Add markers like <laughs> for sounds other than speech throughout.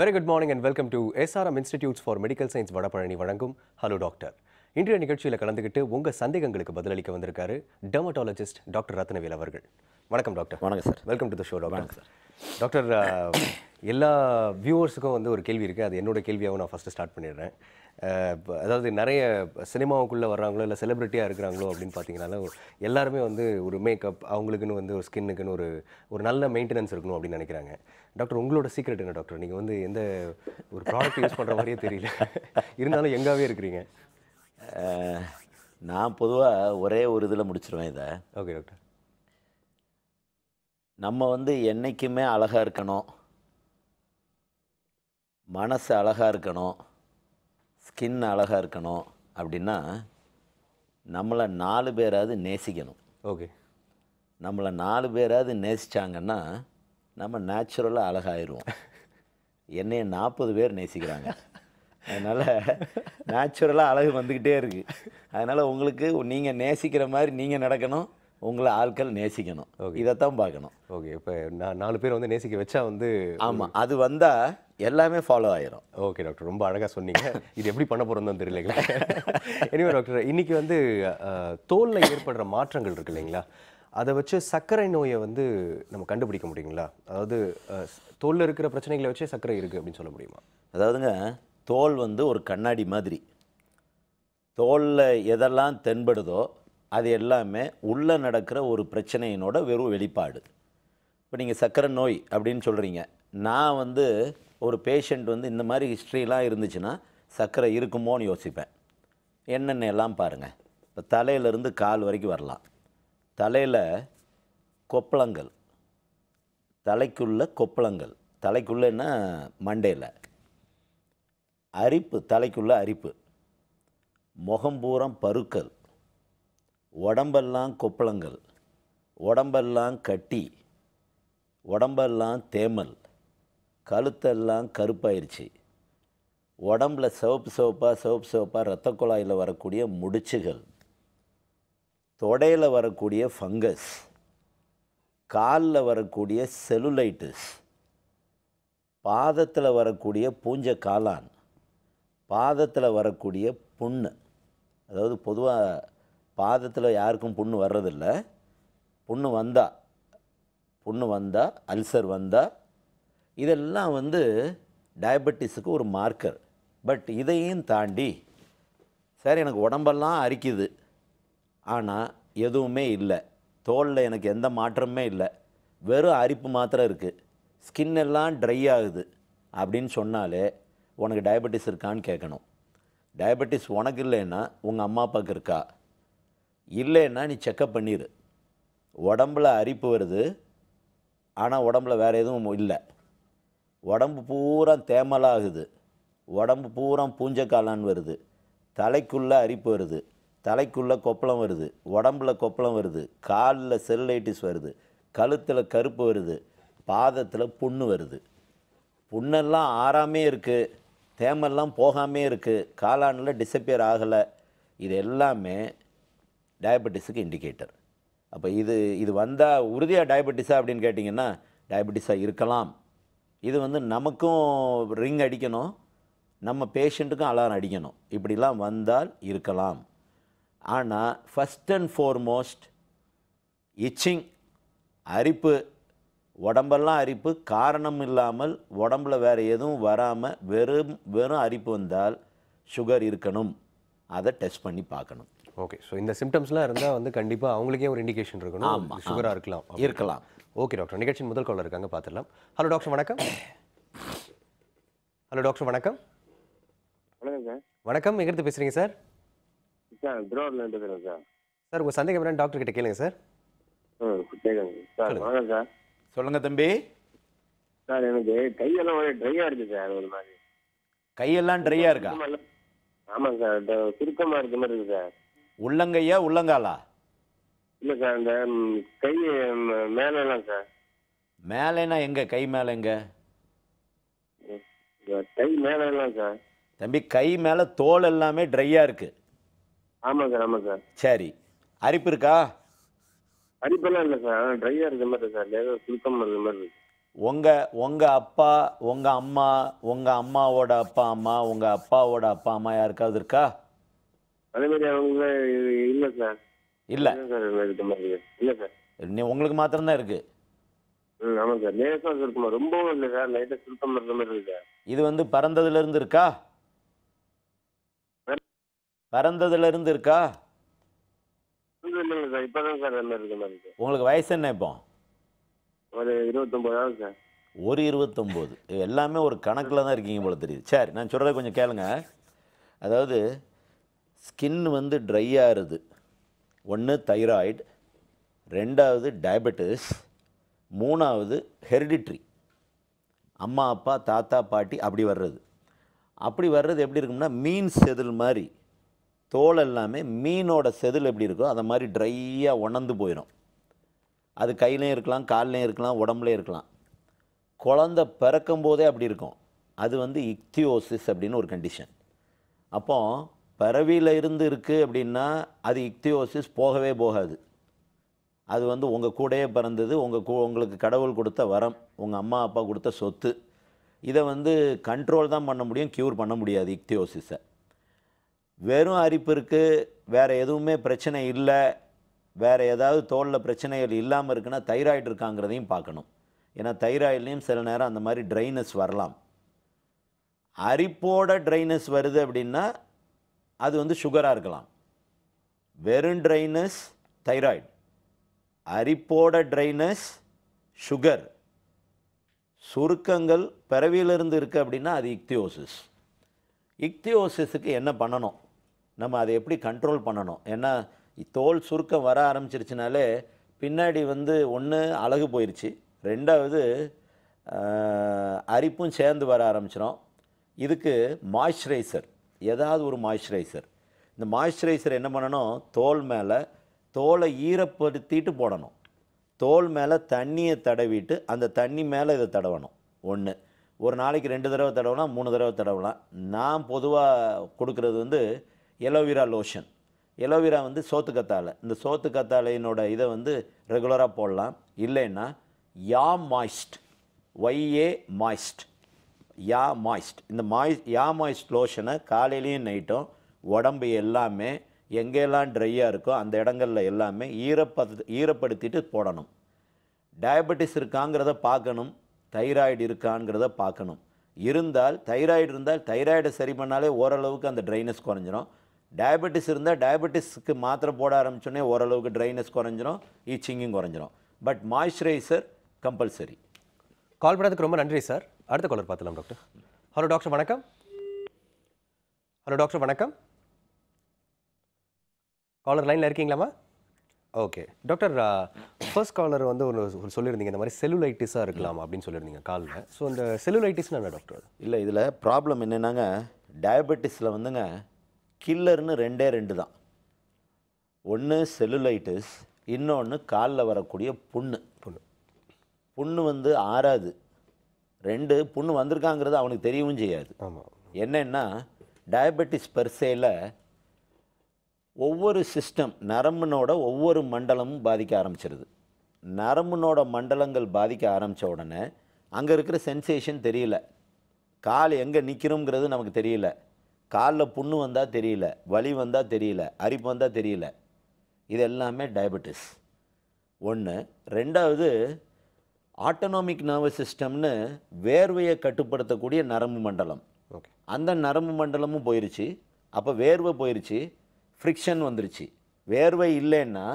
very good morning and welcome to SRM institutes for medical science Vadapalani வழங்கும் hello doctor இன்றைய நிகழ்ச்சியில் கலந்துக்கிட்டு உங்கள் சந்தேகங்களுக்கு பதிலளிக்க வந்திருக்காரு டெர்மட்டாலஜிஸ்ட் டாக்டர் ரத்னவேல் அவர்கள் வணக்கம் டாக்டர் வணக்கம் sir welcome to the show doctor sir doctor எல்லா வியூவர்ஸுக்கும் வந்து ஒரு கேள்வி இருக்குது அது என்னோட கேள்வியாகவும் நான் ஃபஸ்ட்டு ஸ்டார்ட் பண்ணிடுறேன் அதாவது நிறைய சினிமாவுக்குள்ளே வர்றாங்களோ இல்லை செலிப்ரிட்டியாக இருக்கிறாங்களோ அப்படின்னு பார்த்தீங்கன்னாலும் எல்லாருமே வந்து ஒரு மேக்கப் அவங்களுக்குன்னு வந்து ஒரு ஸ்கின்னுக்குன்னு ஒரு ஒரு நல்ல மெயின்டெனன்ஸ் இருக்கணும் அப்படின்னு நினைக்கிறாங்க டாக்டர் உங்களோட சீக்ரெட் என்ன டாக்டர் நீங்கள் வந்து எந்த ஒரு ப்ராடக்ட் யூஸ் பண்ணுற மாதிரியே தெரியல இருந்தாலும் எங்காவே இருக்கிறீங்க நான் பொதுவாக ஒரே ஒரு இதில் முடிச்சிருவேன் இதை ஓகே டாக்டர் நம்ம வந்து என்றைக்குமே அழகாக இருக்கணும் மனசு அழகாக இருக்கணும் ஸ்கின் அழகாக இருக்கணும் அப்படின்னா நம்மளை நாலு பேராவது நேசிக்கணும் ஓகே நம்மளை நாலு பேராவது நேசித்தாங்கன்னா நம்ம நேச்சுரலாக அழகாயிருவோம் என்னைய நாற்பது பேர் நேசிக்கிறாங்க அதனால் நேச்சுரலாக அழகு வந்துக்கிட்டே இருக்குது அதனால் உங்களுக்கு நீங்கள் நேசிக்கிற மாதிரி நீங்கள் நடக்கணும் உங்களை ஆட்கள் நேசிக்கணும் இதைத்தான் பார்க்கணும் ஓகே இப்போ நான் நாலு பேர் வந்து நேசிக்க வச்சா வந்து ஆமாம் அது வந்தால் எல்லாமே ஃபாலோ ஆயிரும் ஓகே டாக்டர் ரொம்ப அழகாக சொன்னீங்க இது எப்படி பண்ண போகிறோம்னு தெரியலைங்களா எனிவே டாக்டர் இன்றைக்கி வந்து தோலில் ஏற்படுற மாற்றங்கள் இருக்கு இல்லைங்களா அதை வச்சு சர்க்கரை நோயை வந்து நம்ம கண்டுபிடிக்க முடியுங்களா அதாவது தோலில் இருக்கிற பிரச்சனைகளை வச்சே சர்க்கரை இருக்குது அப்படின்னு சொல்ல முடியுமா அதாவதுங்க தோல் வந்து ஒரு கண்ணாடி மாதிரி தோலில் எதெல்லாம் தென்படுதோ அது எல்லாமே உள்ளே நடக்கிற ஒரு பிரச்சனையினோட வெறும் வெளிப்பாடு இப்போ நீங்கள் சர்க்கரை நோய் அப்படின்னு சொல்கிறீங்க நான் வந்து ஒரு பேஷண்ட் வந்து இந்த மாதிரி ஹிஸ்ட்ரிலாம் இருந்துச்சுன்னா சர்க்கரை இருக்குமோன்னு யோசிப்பேன் என்னென்ன எல்லாம் பாருங்கள் இப்போ தலையிலேருந்து கால் வரைக்கும் வரலாம் தலையில் கொப்பளங்கள் தலைக்குள்ள கொப்பளங்கள் தலைக்குள்ளேன்னா மண்டையில் அரிப்பு தலைக்குள்ள அரிப்பு முகம்பூரம் பருக்கள் உடம்பெல்லாம் கொப்பளங்கள் உடம்பெல்லாம் கட்டி உடம்பெல்லாம் தேமல் கழுத்தெல்லாம் கருப்பாயிருச்சு உடம்புல சிவப்பு சிவப்பாக சிவப்பு சிவப்பாக இரத்த குழாயில் வரக்கூடிய முடிச்சுகள் தொடையில் வரக்கூடிய ஃபங்கஸ் காலில் வரக்கூடிய செலுலைட்டிஸ் பாதத்தில் வரக்கூடிய பூஞ்ச காளான் பாதத்தில் வரக்கூடிய புண்ணு அதாவது பொதுவாக பாதத்தில் யாருக்கும் புண்ணு வர்றதில்ல புண்ணு வந்தால் புண்ணு வந்தால் அல்சர் வந்தால் இதெல்லாம் வந்து டயபெட்டிஸுக்கு ஒரு மார்க்கர் பட் இதையும் தாண்டி சார் எனக்கு உடம்பெல்லாம் அரிக்குது ஆனால் எதுவுமே இல்லை தோலில் எனக்கு எந்த மாற்றமே இல்லை வெறும் அரிப்பு மாத்திரம் இருக்குது ஸ்கின் எல்லாம் ட்ரை ஆகுது அப்படின்னு சொன்னாலே உனக்கு டயபெட்டிஸ் இருக்கான்னு கேட்கணும் டயபெட்டிஸ் உனக்கு இல்லைன்னா உங்கள் அம்மா அப்பாவுக்கு இருக்கா இல்லைன்னா நீ செக்கப் பண்ணிடு உடம்புல அரிப்பு வருது ஆனால் உடம்புல வேறு எதுவும் இல்லை உடம்பு பூரா தேமலாகுது உடம்பு பூரா பூஞ்சக்காலான் வருது தலைக்குள்ளே அரிப்பு வருது தலைக்குள்ளே கொப்பளம் வருது உடம்புல கொப்பளம் வருது காலில் செல்லைட்டிஸ் வருது கழுத்தில் கருப்பு வருது பாதத்தில் புண்ணு வருது புண்ணெல்லாம் ஆறாமே இருக்குது தேமெல்லாம் போகாமே இருக்குது காலானில் டிசப்பியர் ஆகலை இது எல்லாமே டயபெட்டிஸுக்கு இண்டிகேட்டர் அப்போ இது இது வந்தால் உறுதியாக டயபெட்டிஸா அப்படின்னு கேட்டிங்கன்னா டயபெட்டிஸாக இருக்கலாம் இது வந்து நமக்கும் ரிங் அடிக்கணும் நம்ம பேஷண்ட்டுக்கும் அலாரம் அடிக்கணும் இப்படிலாம் வந்தால் இருக்கலாம் ஆனால் ஃபஸ்ட் அண்ட் ஃபோர்மோஸ்ட் இச்சிங் அரிப்பு உடம்பெல்லாம் அரிப்பு காரணம் இல்லாமல் உடம்புல வேறு எதுவும் வராமல் வெறும் வெறும் அரிப்பு வந்தால் சுகர் இருக்கணும் அதை டெஸ்ட் பண்ணி பார்க்கணும் ஓகே ஸோ இந்த சிம்டம்ஸ்லாம் இருந்தால் வந்து கண்டிப்பாக அவங்களுக்கே ஒரு இண்டிகேஷன் இருக்கணும் சுகராக இருக்கலாம் இருக்கலாம் ஓகே டாக்டர் நிகழ்ச்சி முதல் காலில் இருக்காங்க பார்த்துடலாம் ஹலோ டாக்டர் வணக்கம் ஹலோ டாக்டர் வணக்கம் வணக்கம் எங்க பேசுகிறீங்க சார் சார் சார் உங்க உங்கள் சந்தேகம் என்னன்னு டாக்டர் கிட்ட கேளுங்க சார் சொல்லுங்க சார் சொல்லுங்கள் தம்பி சார் எனக்கு கையெல்லாம் ஒரே ட்ரையா இருக்கு சார் ஒரு மாதிரி கையெல்லாம் ட்ரையா இருக்கா ஆமாங்க சார் சுருக்கமா இருக்க மாதிரி இருக்கு சார் உள்ளங்கையா உள்ளங்காலா இல்லை சார் இந்த கை மேலாம் சார் மேலேனா எங்க கை மேலே எங்க கை மேலாம் சார் தம்பி கை மேலே தோல் எல்லாமே ட்ரையாக இருக்கு ஆமாம் சார் ஆமாம் சார் சரி அரிப்பு இருக்கா அரிப்பெல்லாம் இல்லை சார் ஆனால் ட்ரையாக இருக்கிற மாதிரி சார் லேசாக சுருக்கம் மாதிரி இருக்கு உங்கள் உங்கள் அப்பா உங்கள் அம்மா உங்கள் அம்மாவோட அப்பா அம்மா உங்கள் அப்பாவோட அப்பா அம்மா யாருக்காவது இருக்கா அதே மாதிரி அவங்க இல்லை சார் இல்லை சார் இல்லை சார் நீ உங்களுக்கு மாத்திரம்தான் இருக்கு ம் ஆமாம் சார் ரொம்பவும் இல்லை சார் லைட்டாக சார் இது வந்து பறந்ததுலேருந்து இருக்கா இருக்கா இல்லைங்க சார் இப்போ தான் சார் உங்களுக்கு வயசு என்ன இப்போ ஒரு இருபத்தொம்போது சார் ஒரு இருபத்தொம்போது எல்லாமே ஒரு கணக்கில் தான் இருக்கீங்க போல தெரியுது சரி நான் சொல்கிறத கொஞ்சம் கேளுங்க அதாவது ஸ்கின் வந்து ட்ரை ஆகுது ஒன்று தைராய்டு ரெண்டாவது டயபெட்டிஸ் மூணாவது ஹெரிடிட்ரி அம்மா அப்பா தாத்தா பாட்டி அப்படி வர்றது அப்படி வர்றது எப்படி இருக்கும்னா மீன் செதில் மாதிரி தோல் எல்லாமே மீனோட செதில் எப்படி இருக்கோ அதை மாதிரி ட்ரையாக உணர்ந்து போயிடும் அது கையிலையும் இருக்கலாம் கால்லையும் இருக்கலாம் உடம்புலையும் இருக்கலாம் குழந்த பிறக்கும் போதே அப்படி இருக்கும் அது வந்து இக்தியோசிஸ் அப்படின்னு ஒரு கண்டிஷன் அப்போது பிறவியில் இருந்து இருக்குது அப்படின்னா அது இக்தியோசிஸ் போகவே போகாது அது வந்து உங்கள் கூடையே பிறந்தது உங்கள் கூ உங்களுக்கு கடவுள் கொடுத்த வரம் உங்கள் அம்மா அப்பா கொடுத்த சொத்து இதை வந்து கண்ட்ரோல் தான் பண்ண முடியும் க்யூர் பண்ண முடியாது இக்தியோசிஸை வெறும் அரிப்பு இருக்குது வேறு எதுவுமே பிரச்சனை இல்லை வேறு ஏதாவது தோலில் பிரச்சனைகள் இல்லாமல் இருக்குன்னா தைராய்டு இருக்காங்கிறதையும் பார்க்கணும் ஏன்னா தைராய்ட்லேயும் சில நேரம் அந்த மாதிரி ட்ரைனஸ் வரலாம் அரிப்போட ட்ரைனஸ் வருது அப்படின்னா அது வந்து சுகராக இருக்கலாம் வெறும் ட்ரைனஸ் தைராய்டு அரிப்போட ட்ரைனஸ் சுகர் சுருக்கங்கள் பிறவியிலிருந்து இருக்குது அப்படின்னா அது இக்தியோசிஸ் இக்தியோசிஸுக்கு என்ன பண்ணணும் நம்ம அதை எப்படி கண்ட்ரோல் பண்ணணும் ஏன்னா தோல் சுருக்கம் வர ஆரம்பிச்சிருச்சுனாலே பின்னாடி வந்து ஒன்று அழகு போயிடுச்சு ரெண்டாவது அரிப்பும் சேர்ந்து வர ஆரம்பிச்சிடும் இதுக்கு மாய்ஸ்சரைசர் ஏதாவது ஒரு மாய்ஸ்சரைசர் இந்த மாய்ஸ்சரைசர் என்ன பண்ணணும் தோல் மேலே தோலை ஈரப்படுத்திட்டு போடணும் தோல் மேலே தண்ணியை தடவிட்டு அந்த தண்ணி மேலே இதை தடவணும் ஒன்று ஒரு நாளைக்கு ரெண்டு தடவை தடவலாம் மூணு தடவை தடவலாம் நான் பொதுவாக கொடுக்குறது வந்து எலோவிரா லோஷன் எலோவிரா வந்து சோத்துக்கத்தாழை கத்தாழை இந்த சோத்துக்கத்தாழையினோட இதை வந்து ரெகுலராக போடலாம் இல்லைன்னா யா மாய்ஸ்ட் ஒய்ஏ மாய்ஸ்ட் யா மாய்ஸ்ட் இந்த மாய் யா மாய்ஸ்ட் லோஷனை காலையிலையும் நைட்டும் உடம்பு எல்லாமே எங்கெல்லாம் ட்ரையாக இருக்கோ அந்த இடங்களில் எல்லாமே ஈரப்பத ஈரப்படுத்திட்டு போடணும் டயபெட்டிஸ் இருக்காங்கிறத பார்க்கணும் தைராய்டு இருக்காங்கிறத பார்க்கணும் இருந்தால் தைராய்டு இருந்தால் தைராய்டை சரி பண்ணாலே ஓரளவுக்கு அந்த ட்ரைனஸ் குறைஞ்சிரும் டயபெட்டிஸ் இருந்தால் டயபெட்டிஸ்க்கு மாத்திரை போட ஆரம்பிச்சோடனே ஓரளவுக்கு ட்ரைனஸ் குறைஞ்சிரும் ஈச்சிங்கும் குறைஞ்சிரும் பட் மாய்ஸ்சரைசர் கம்பல்சரி கால் பண்ணதுக்கு ரொம்ப நன்றி சார் அடுத்த காலர் பார்த்துலாம் டாக்டர் ஹலோ டாக்டர் வணக்கம் ஹலோ டாக்டர் வணக்கம் காலர் லைனில் இருக்கீங்களாம்மா ஓகே டாக்டர் ஃபர்ஸ்ட் காலர் வந்து ஒரு சொல்லியிருந்தீங்க இந்த மாதிரி செல்லுலைட்டிஸாக இருக்கலாம் அப்படின்னு சொல்லியிருந்தீங்க காலில் ஸோ இந்த செல்லுலைட்டிஸ்னால் என்ன டாக்டர் இல்லை இதில் ப்ராப்ளம் என்னென்னாங்க டயபெட்டிஸில் வந்துங்க கில்லர்னு ரெண்டே ரெண்டு தான் ஒன்று செல்லுலைட்டிஸ் இன்னொன்று காலில் வரக்கூடிய புண்ணு புண்ணு புண்ணு வந்து ஆறாது ரெண்டு புண்ணு வந்திருக்காங்கிறது அவனுக்கு தெரியவும் செய்யாது என்னென்னா டயபெட்டிஸ் பெர்சேல ஒவ்வொரு சிஸ்டம் நரம்புனோட ஒவ்வொரு மண்டலமும் பாதிக்க ஆரம்பிச்சிருது நரம்புனோட மண்டலங்கள் பாதிக்க ஆரம்பித்த உடனே அங்கே இருக்கிற சென்சேஷன் தெரியல கால் எங்கே நிற்கிறோங்கிறது நமக்கு தெரியல காலில் புண்ணு வந்தால் தெரியல வலி வந்தால் தெரியல அரிப்பு வந்தால் தெரியல இது எல்லாமே டயபெட்டிஸ் ஒன்று ரெண்டாவது ஆட்டோனாமிக் நர்வஸ் சிஸ்டம்னு வேர்வையை கட்டுப்படுத்தக்கூடிய நரம்பு மண்டலம் ஓகே அந்த நரம்பு மண்டலமும் போயிருச்சு அப்போ வேர்வை போயிருச்சு ஃப்ரிக்ஷன் வந்துருச்சு வேர்வை இல்லைன்னா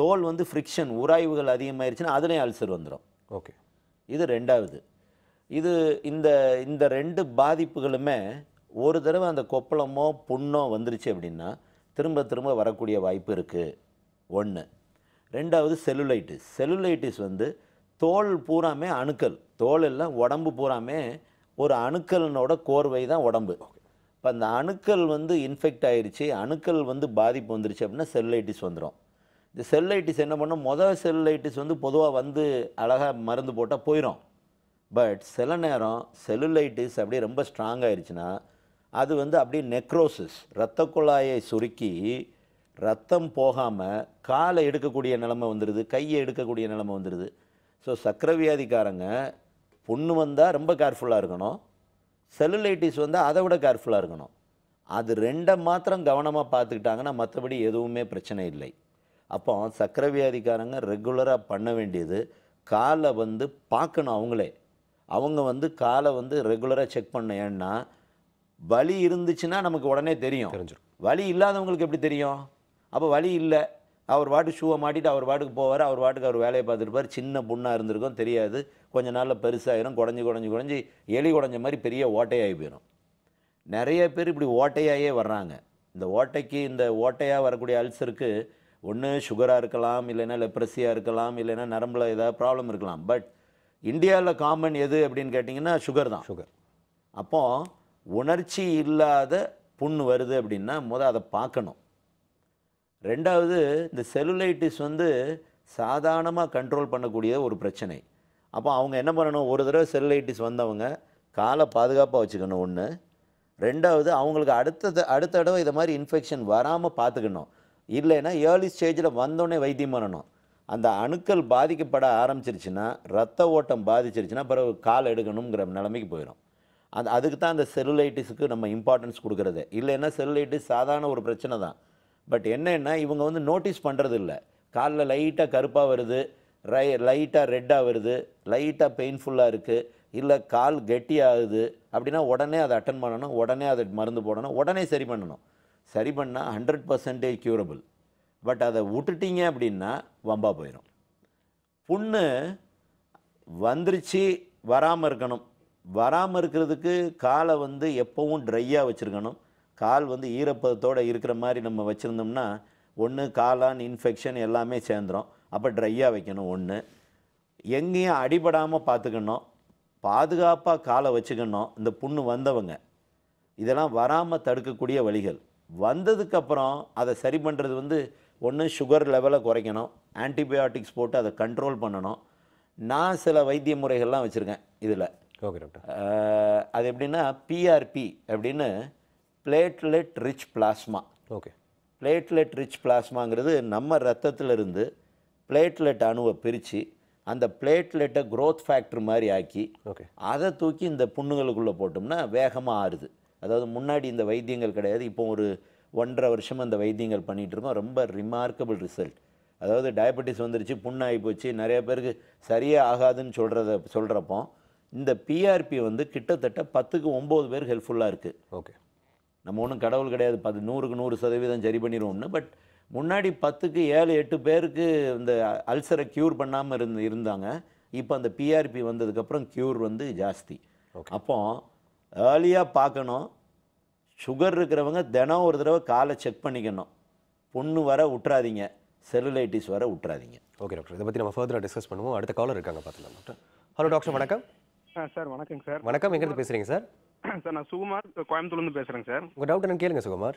தோல் வந்து ஃப்ரிக்ஷன் உராய்வுகள் அதிகமாயிருச்சுன்னா அதுலேயும் அல்சர் வந்துடும் ஓகே இது ரெண்டாவது இது இந்த இந்த ரெண்டு பாதிப்புகளுமே ஒரு தடவை அந்த கொப்பளமோ புண்ணோ வந்துருச்சு அப்படின்னா திரும்ப திரும்ப வரக்கூடிய வாய்ப்பு இருக்குது ஒன்று ரெண்டாவது செல்லுலைட்டிஸ் செல்லுலைட்டிஸ் வந்து தோல் பூராமே அணுக்கள் தோல் இல்லை உடம்பு பூராமே ஒரு அணுக்கள்னோட கோர்வை தான் உடம்பு இப்போ அந்த அணுக்கள் வந்து இன்ஃபெக்ட் ஆகிடுச்சி அணுக்கள் வந்து பாதிப்பு வந்துருச்சு அப்படின்னா செல்லைட்டிஸ் வந்துடும் இந்த செல்லைட்டிஸ் என்ன பண்ணும் மொதல் செல்லைட்டிஸ் வந்து பொதுவாக வந்து அழகாக மருந்து போட்டால் போயிடும் பட் சில நேரம் செல்லுலைட்டிஸ் அப்படியே ரொம்ப ஸ்ட்ராங் ஆயிடுச்சுன்னா அது வந்து அப்படியே நெக்ரோசிஸ் இரத்த குழாயை சுருக்கி ரத்தம் போகாமல் காலை எடுக்கக்கூடிய நிலமை வந்துடுது கையை எடுக்கக்கூடிய நிலமை வந்துடுது ஸோ சக்கரவியாதிக்காரங்க பொண்ணு வந்தால் ரொம்ப கேர்ஃபுல்லாக இருக்கணும் செல்லுலைட்டிஸ் வந்தால் அதை விட கேர்ஃபுல்லாக இருக்கணும் அது ரெண்டை மாத்திரம் கவனமாக பார்த்துக்கிட்டாங்கன்னா மற்றபடி எதுவுமே பிரச்சனை இல்லை அப்போ சக்கரவியாதிக்காரங்க வியாதிக்காரங்க ரெகுலராக பண்ண வேண்டியது காலை வந்து பார்க்கணும் அவங்களே அவங்க வந்து காலை வந்து ரெகுலராக செக் பண்ண ஏன்னா வலி இருந்துச்சுன்னா நமக்கு உடனே தெரியும் தெரிஞ்சிடும் வலி இல்லாதவங்களுக்கு எப்படி தெரியும் அப்போ வலி இல்லை அவர் வாட்டுக்கு ஷூவை மாட்டிட்டு அவர் வாட்டுக்கு போவார் அவர் வாட்டுக்கு அவர் வேலையை பார்த்துருப்பார் சின்ன புண்ணாக இருந்திருக்கும் தெரியாது கொஞ்சம் நாளில் பெருசாகிடும் குடஞ்சி குடஞ்சி குடஞ்சி எலி குடஞ்ச மாதிரி பெரிய ஓட்டையாகி போயிடும் நிறைய பேர் இப்படி ஓட்டையாகவே வர்றாங்க இந்த ஓட்டைக்கு இந்த ஓட்டையாக வரக்கூடிய அல்சருக்கு ஒன்று சுகராக இருக்கலாம் இல்லைன்னா லெப்ரஸியாக இருக்கலாம் இல்லைன்னா நரம்பில் ஏதாவது ப்ராப்ளம் இருக்கலாம் பட் இந்தியாவில் காமன் எது அப்படின்னு கேட்டிங்கன்னா சுகர் தான் சுகர் அப்போது உணர்ச்சி இல்லாத புண் வருது அப்படின்னா முதல் அதை பார்க்கணும் ரெண்டாவது இந்த செல்லுலைட்டிஸ் வந்து சாதாரணமாக கண்ட்ரோல் பண்ணக்கூடிய ஒரு பிரச்சனை அப்போ அவங்க என்ன பண்ணணும் ஒரு தடவை செல்லுலைட்டிஸ் வந்தவங்க காலை பாதுகாப்பாக வச்சுக்கணும் ஒன்று ரெண்டாவது அவங்களுக்கு அடுத்தது அடுத்த தடவை இதை மாதிரி இன்ஃபெக்ஷன் வராமல் பார்த்துக்கணும் இல்லைன்னா ஏர்லி ஸ்டேஜில் வந்தோடனே வைத்தியம் பண்ணணும் அந்த அணுக்கள் பாதிக்கப்பட ஆரம்பிச்சிருச்சுன்னா ரத்த ஓட்டம் பாதிச்சிருச்சுன்னா பிறகு கால் எடுக்கணுங்கிற நிலைமைக்கு போயிடும் அந்த அதுக்கு தான் அந்த செல்லுலைட்டிஸுக்கு நம்ம இம்பார்ட்டன்ஸ் கொடுக்குறது இல்லைன்னா செல்லுலைட்டிஸ் சாதாரண ஒரு பிரச்சனை தான் பட் என்னென்னா இவங்க வந்து நோட்டீஸ் பண்ணுறது இல்லை காலில் லைட்டாக கருப்பாக வருது ரை லைட்டாக ரெட்டாக வருது லைட்டாக பெயின்ஃபுல்லாக இருக்குது இல்லை கால் கெட்டியாகுது அப்படின்னா உடனே அதை அட்டன் பண்ணணும் உடனே அதை மருந்து போடணும் உடனே சரி பண்ணணும் சரி பண்ணால் ஹண்ட்ரட் பர்சன்டேஜ் க்யூரபிள் பட் அதை விட்டுட்டீங்க அப்படின்னா வம்பா போயிடும் புண்ணு வந்துருச்சு வராமல் இருக்கணும் வராமல் இருக்கிறதுக்கு காலை வந்து எப்போவும் ட்ரையாக வச்சுருக்கணும் கால் வந்து ஈரப்பதத்தோடு இருக்கிற மாதிரி நம்ம வச்சுருந்தோம்னா ஒன்று காலான் இன்ஃபெக்ஷன் எல்லாமே சேர்ந்துடும் அப்போ ட்ரையாக வைக்கணும் ஒன்று எங்கேயும் அடிபடாமல் பார்த்துக்கணும் பாதுகாப்பாக காலை வச்சுக்கணும் இந்த புண்ணு வந்தவங்க இதெல்லாம் வராமல் தடுக்கக்கூடிய வழிகள் வந்ததுக்கப்புறம் அதை சரி பண்ணுறது வந்து ஒன்று சுகர் லெவலை குறைக்கணும் ஆன்டிபயோட்டிக்ஸ் போட்டு அதை கண்ட்ரோல் பண்ணணும் நான் சில வைத்திய முறைகள்லாம் வச்சுருக்கேன் இதில் ஓகே டாக்டர் அது எப்படின்னா பிஆர்பி அப்படின்னு platelet rich plasma okay platelet rich பிளாஸ்மாங்கிறது நம்ம ரத்தத்திலிருந்து பிளேட்லெட் அணுவை பிரித்து அந்த பிளேட்லெட்டை க்ரோத் ஃபேக்டர் மாதிரி ஆக்கி ஓகே அதை தூக்கி இந்த புண்ணுங்களுக்குள்ளே போட்டோம்னா வேகமாக ஆறுது அதாவது முன்னாடி இந்த வைத்தியங்கள் கிடையாது இப்போ ஒரு ஒன்றரை வருஷமாக இந்த வைத்தியங்கள் பண்ணிகிட்ருக்கோம் ரொம்ப ரிமார்க்கபிள் ரிசல்ட் அதாவது டயபெட்டிஸ் வந்துருச்சு புண்ணாகி போச்சு நிறைய பேருக்கு சரியே ஆகாதுன்னு சொல்கிறத சொல்கிறப்போ இந்த பிஆர்பி வந்து கிட்டத்தட்ட பத்துக்கு ஒம்பது பேர் ஹெல்ப்ஃபுல்லாக இருக்குது ஓகே நம்ம ஒன்றும் கடவுள் கிடையாது பத்து நூறுக்கு நூறு சதவீதம் சரி பண்ணிடுவோம்னு பட் முன்னாடி பத்துக்கு ஏழு எட்டு பேருக்கு இந்த அல்சரை க்யூர் பண்ணாமல் இருந்து இருந்தாங்க இப்போ அந்த பிஆர்பி வந்ததுக்கப்புறம் க்யூர் வந்து ஜாஸ்தி அப்போ ஏர்லியாக பார்க்கணும் சுகர் இருக்கிறவங்க தினம் ஒரு தடவை காலை செக் பண்ணிக்கணும் பொண்ணு வர விட்றாதீங்க செல்லுலைட்டிஸ் வர விட்றாதீங்க ஓகே டாக்டர் இதை பற்றி நம்ம ஃபர்தராக டிஸ்கஸ் பண்ணுவோம் அடுத்த காலர் இருக்காங்க பார்த்துக்கலாம் டாக்டர் ஹலோ டாக்டர் வணக்கம் ஆ சார் வணக்கங்க சார் வணக்கம் எங்கேருந்து பேசுகிறீங்க சார் <clears throat> சார் நான் சுகுமார் கோயம்புத்தூர்லேருந்து பேசுகிறேங்க சார் உங்கள் டவுட் என்னன்னு கேளுங்க சுகுமார்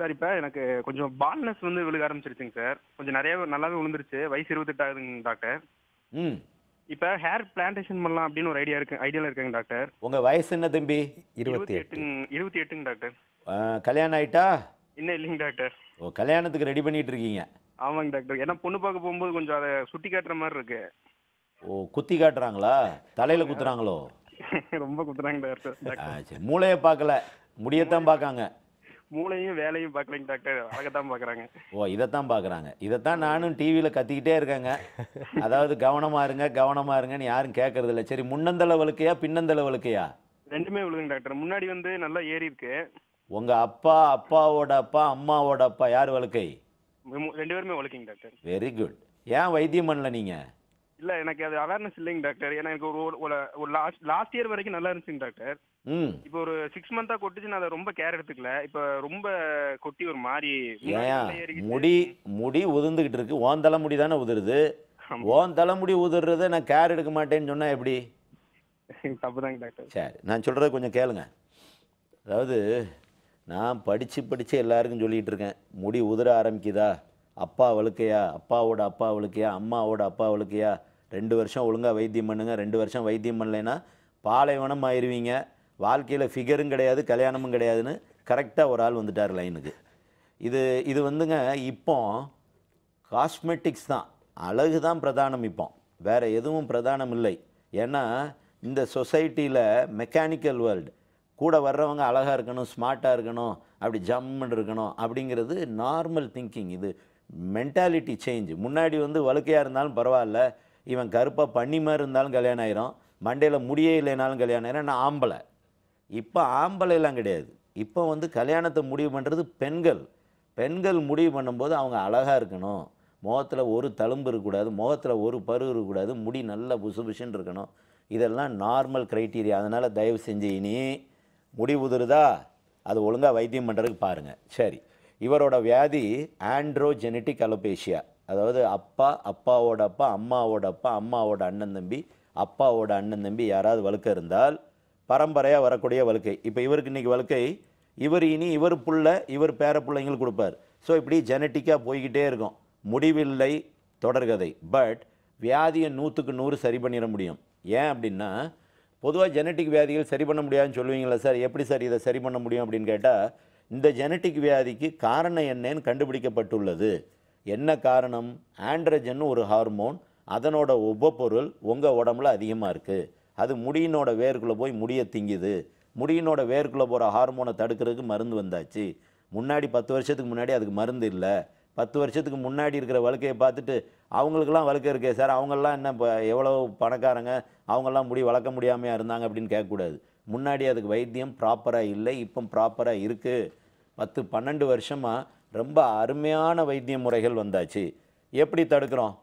சார் இப்போ எனக்கு கொஞ்சம் பால்னஸ் வந்து விழுக ஆரம்பிச்சிருச்சுங்க சார் கொஞ்சம் நிறைய நல்லாவே விழுந்துருச்சு வயசு இருபத்தெட்டு ஆகுதுங்க டாக்டர் ம் இப்போ ஹேர் பிளான்டேஷன் பண்ணலாம் அப்படின்னு ஒரு ஐடியா இருக்கு ஐடியாவில் இருக்குங்க டாக்டர் உங்கள் வயசு என்ன தம்பி இருபத்தி எட்டுங்க இருபத்தி எட்டுங்க டாக்டர் கல்யாணம் ஆயிட்டா இன்னும் இல்லைங்க டாக்டர் ஓ கல்யாணத்துக்கு ரெடி பண்ணிட்டு இருக்கீங்க ஆமாங்க டாக்டர் ஏன்னா பொண்ணு பார்க்க போகும்போது கொஞ்சம் அதை சுட்டி காட்டுற மாதிரி இருக்கு ஓ குத்தி காட்டுறாங்களா தலையில் குத்துறாங்களோ <laughs> ரொம்ப குத்துறாங்க டாக்டர் மூளையை பார்க்கல முடியத்தான் பார்க்காங்க மூளையும் வேலையும் பார்க்கலைங்க டாக்டர் அழகத்தான் பார்க்குறாங்க ஓ இதைத்தான் பார்க்குறாங்க இதைத்தான் நானும் டிவியில் கத்திக்கிட்டே இருக்கேங்க <laughs> அதாவது கவனமாக இருங்க கவனமாக இருங்கன்னு யாரும் கேட்கறது இல்லை சரி முன்னந்தளவலுக்கையா பின்னந்தளவலுக்கையா ரெண்டுமே விழுதுங்க டாக்டர் முன்னாடி வந்து நல்லா ஏறி இருக்கு உங்கள் அப்பா அப்பாவோட அப்பா அம்மாவோட அப்பா யார் வழுக்கை ரெண்டு பேருமே வழுக்கிங்க டாக்டர் வெரி குட் ஏன் வைத்தியம் பண்ணல நீங்கள் இல்ல எனக்கு அது அவேர்னஸ் இல்லைங்க டாக்டர் ஏன்னா எனக்கு ஒரு ஒரு லாஸ்ட் லாஸ்ட் இயர் வரைக்கும் நல்லா இருந்துச்சுங்க டாக்டர் இப்போ ஒரு சிக்ஸ் மந்தா கொட்டுச்சு நான் அதை ரொம்ப கேர் எடுத்துக்கல இப்போ ரொம்ப கொட்டி ஒரு மாதிரி முடி முடி உதிர்ந்துகிட்டு இருக்கு ஓன் தலைமுடி தானே உதிருது ஓன் தலைமுடி உதிர்றத நான் கேர் எடுக்க மாட்டேன்னு சொன்னா எப்படி <laughs> தப்புதாங்க டாக்டர் சரி நான் சொல்றது கொஞ்சம் கேளுங்க அதாவது நான் படித்து படித்து எல்லாருக்கும் சொல்லிகிட்டு இருக்கேன் முடி உதிர ஆரம்பிக்குதா அப்பா வழுக்கையா அப்பாவோட அப்பா வழுக்கையா அம்மாவோட அப்பா வழுக்கையா ரெண்டு வருஷம் ஒழுங்காக வைத்தியம் பண்ணுங்கள் ரெண்டு வருஷம் வைத்தியம் பண்ணலைன்னா பாலைவனம் ஆயிடுவீங்க வாழ்க்கையில் ஃபிகரும் கிடையாது கல்யாணமும் கிடையாதுன்னு கரெக்டாக ஒரு ஆள் வந்துட்டார் லைனுக்கு இது இது வந்துங்க இப்போ காஸ்மெட்டிக்ஸ் தான் அழகு தான் பிரதானம் இப்போ வேறு எதுவும் பிரதானம் இல்லை ஏன்னா இந்த சொசைட்டியில் மெக்கானிக்கல் வேர்ல்டு கூட வர்றவங்க அழகாக இருக்கணும் ஸ்மார்ட்டாக இருக்கணும் அப்படி ஜம்முன்னு இருக்கணும் அப்படிங்கிறது நார்மல் திங்கிங் இது மென்டாலிட்டி சேஞ்ச் முன்னாடி வந்து வழுக்கையாக இருந்தாலும் பரவாயில்ல இவன் கருப்பாக பண்ணி மாதிரி இருந்தாலும் கல்யாணம் ஆயிரும் மண்டையில் முடியே இல்லைனாலும் கல்யாணம் ஆயிரும் நான் ஆம்பளை இப்போ ஆம்பளைலாம் கிடையாது இப்போ வந்து கல்யாணத்தை முடிவு பண்ணுறது பெண்கள் பெண்கள் முடிவு பண்ணும்போது அவங்க அழகாக இருக்கணும் முகத்தில் ஒரு தழும்பு இருக்கக்கூடாது முகத்தில் ஒரு பரு இருக்கக்கூடாது முடி நல்ல புசு புசுன்னு இருக்கணும் இதெல்லாம் நார்மல் க்ரைட்டீரியா அதனால் தயவு செஞ்சு இனி முடி உதிருதா அது ஒழுங்காக வைத்தியம் பண்ணுறதுக்கு பாருங்கள் சரி இவரோட வியாதி ஆண்ட்ரோஜெனட்டிக் அலோபேஷியா அதாவது அப்பா அப்பாவோட அப்பா அம்மாவோட அப்பா அம்மாவோட அண்ணன் தம்பி அப்பாவோட அண்ணன் தம்பி யாராவது வழுக்க இருந்தால் பரம்பரையாக வரக்கூடிய வழுக்கை இப்போ இவருக்கு இன்றைக்கி வழுக்கை இவர் இனி இவர் புள்ள இவர் பேர பிள்ளைங்களுக்கு கொடுப்பார் ஸோ இப்படி ஜெனட்டிக்காக போய்கிட்டே இருக்கும் முடிவில்லை தொடர்கதை பட் வியாதியை நூற்றுக்கு நூறு சரி பண்ணிட முடியும் ஏன் அப்படின்னா பொதுவாக ஜெனட்டிக் வியாதிகள் சரி பண்ண முடியாதுன்னு சொல்லுவீங்களா சார் எப்படி சார் இதை சரி பண்ண முடியும் அப்படின்னு கேட்டால் இந்த ஜெனட்டிக் வியாதிக்கு காரணம் என்னன்னு கண்டுபிடிக்கப்பட்டுள்ளது என்ன காரணம் ஆண்ட்ரஜன் ஒரு ஹார்மோன் அதனோட உபப்பொருள் உங்கள் உடம்புல அதிகமாக இருக்குது அது முடியினோட வேர்க்குள்ளே போய் முடிய திங்குது முடியினோட வேர்க்குள்ளே போகிற ஹார்மோனை தடுக்கிறதுக்கு மருந்து வந்தாச்சு முன்னாடி பத்து வருஷத்துக்கு முன்னாடி அதுக்கு மருந்து இல்லை பத்து வருஷத்துக்கு முன்னாடி இருக்கிற வழுக்கையை பார்த்துட்டு அவங்களுக்கெல்லாம் வழுக்கை இருக்கே சார் அவங்கெல்லாம் என்ன இப்போ எவ்வளோ பணக்காரங்க அவங்கெல்லாம் முடி வளர்க்க முடியாமையாக இருந்தாங்க அப்படின்னு கேட்கக்கூடாது முன்னாடி அதுக்கு வைத்தியம் ப்ராப்பராக இல்லை இப்போ ப்ராப்பராக இருக்குது பத்து பன்னெண்டு வருஷமாக ரொம்ப அருமையான வைத்திய முறைகள் வந்தாச்சு எப்படி தடுக்கிறோம்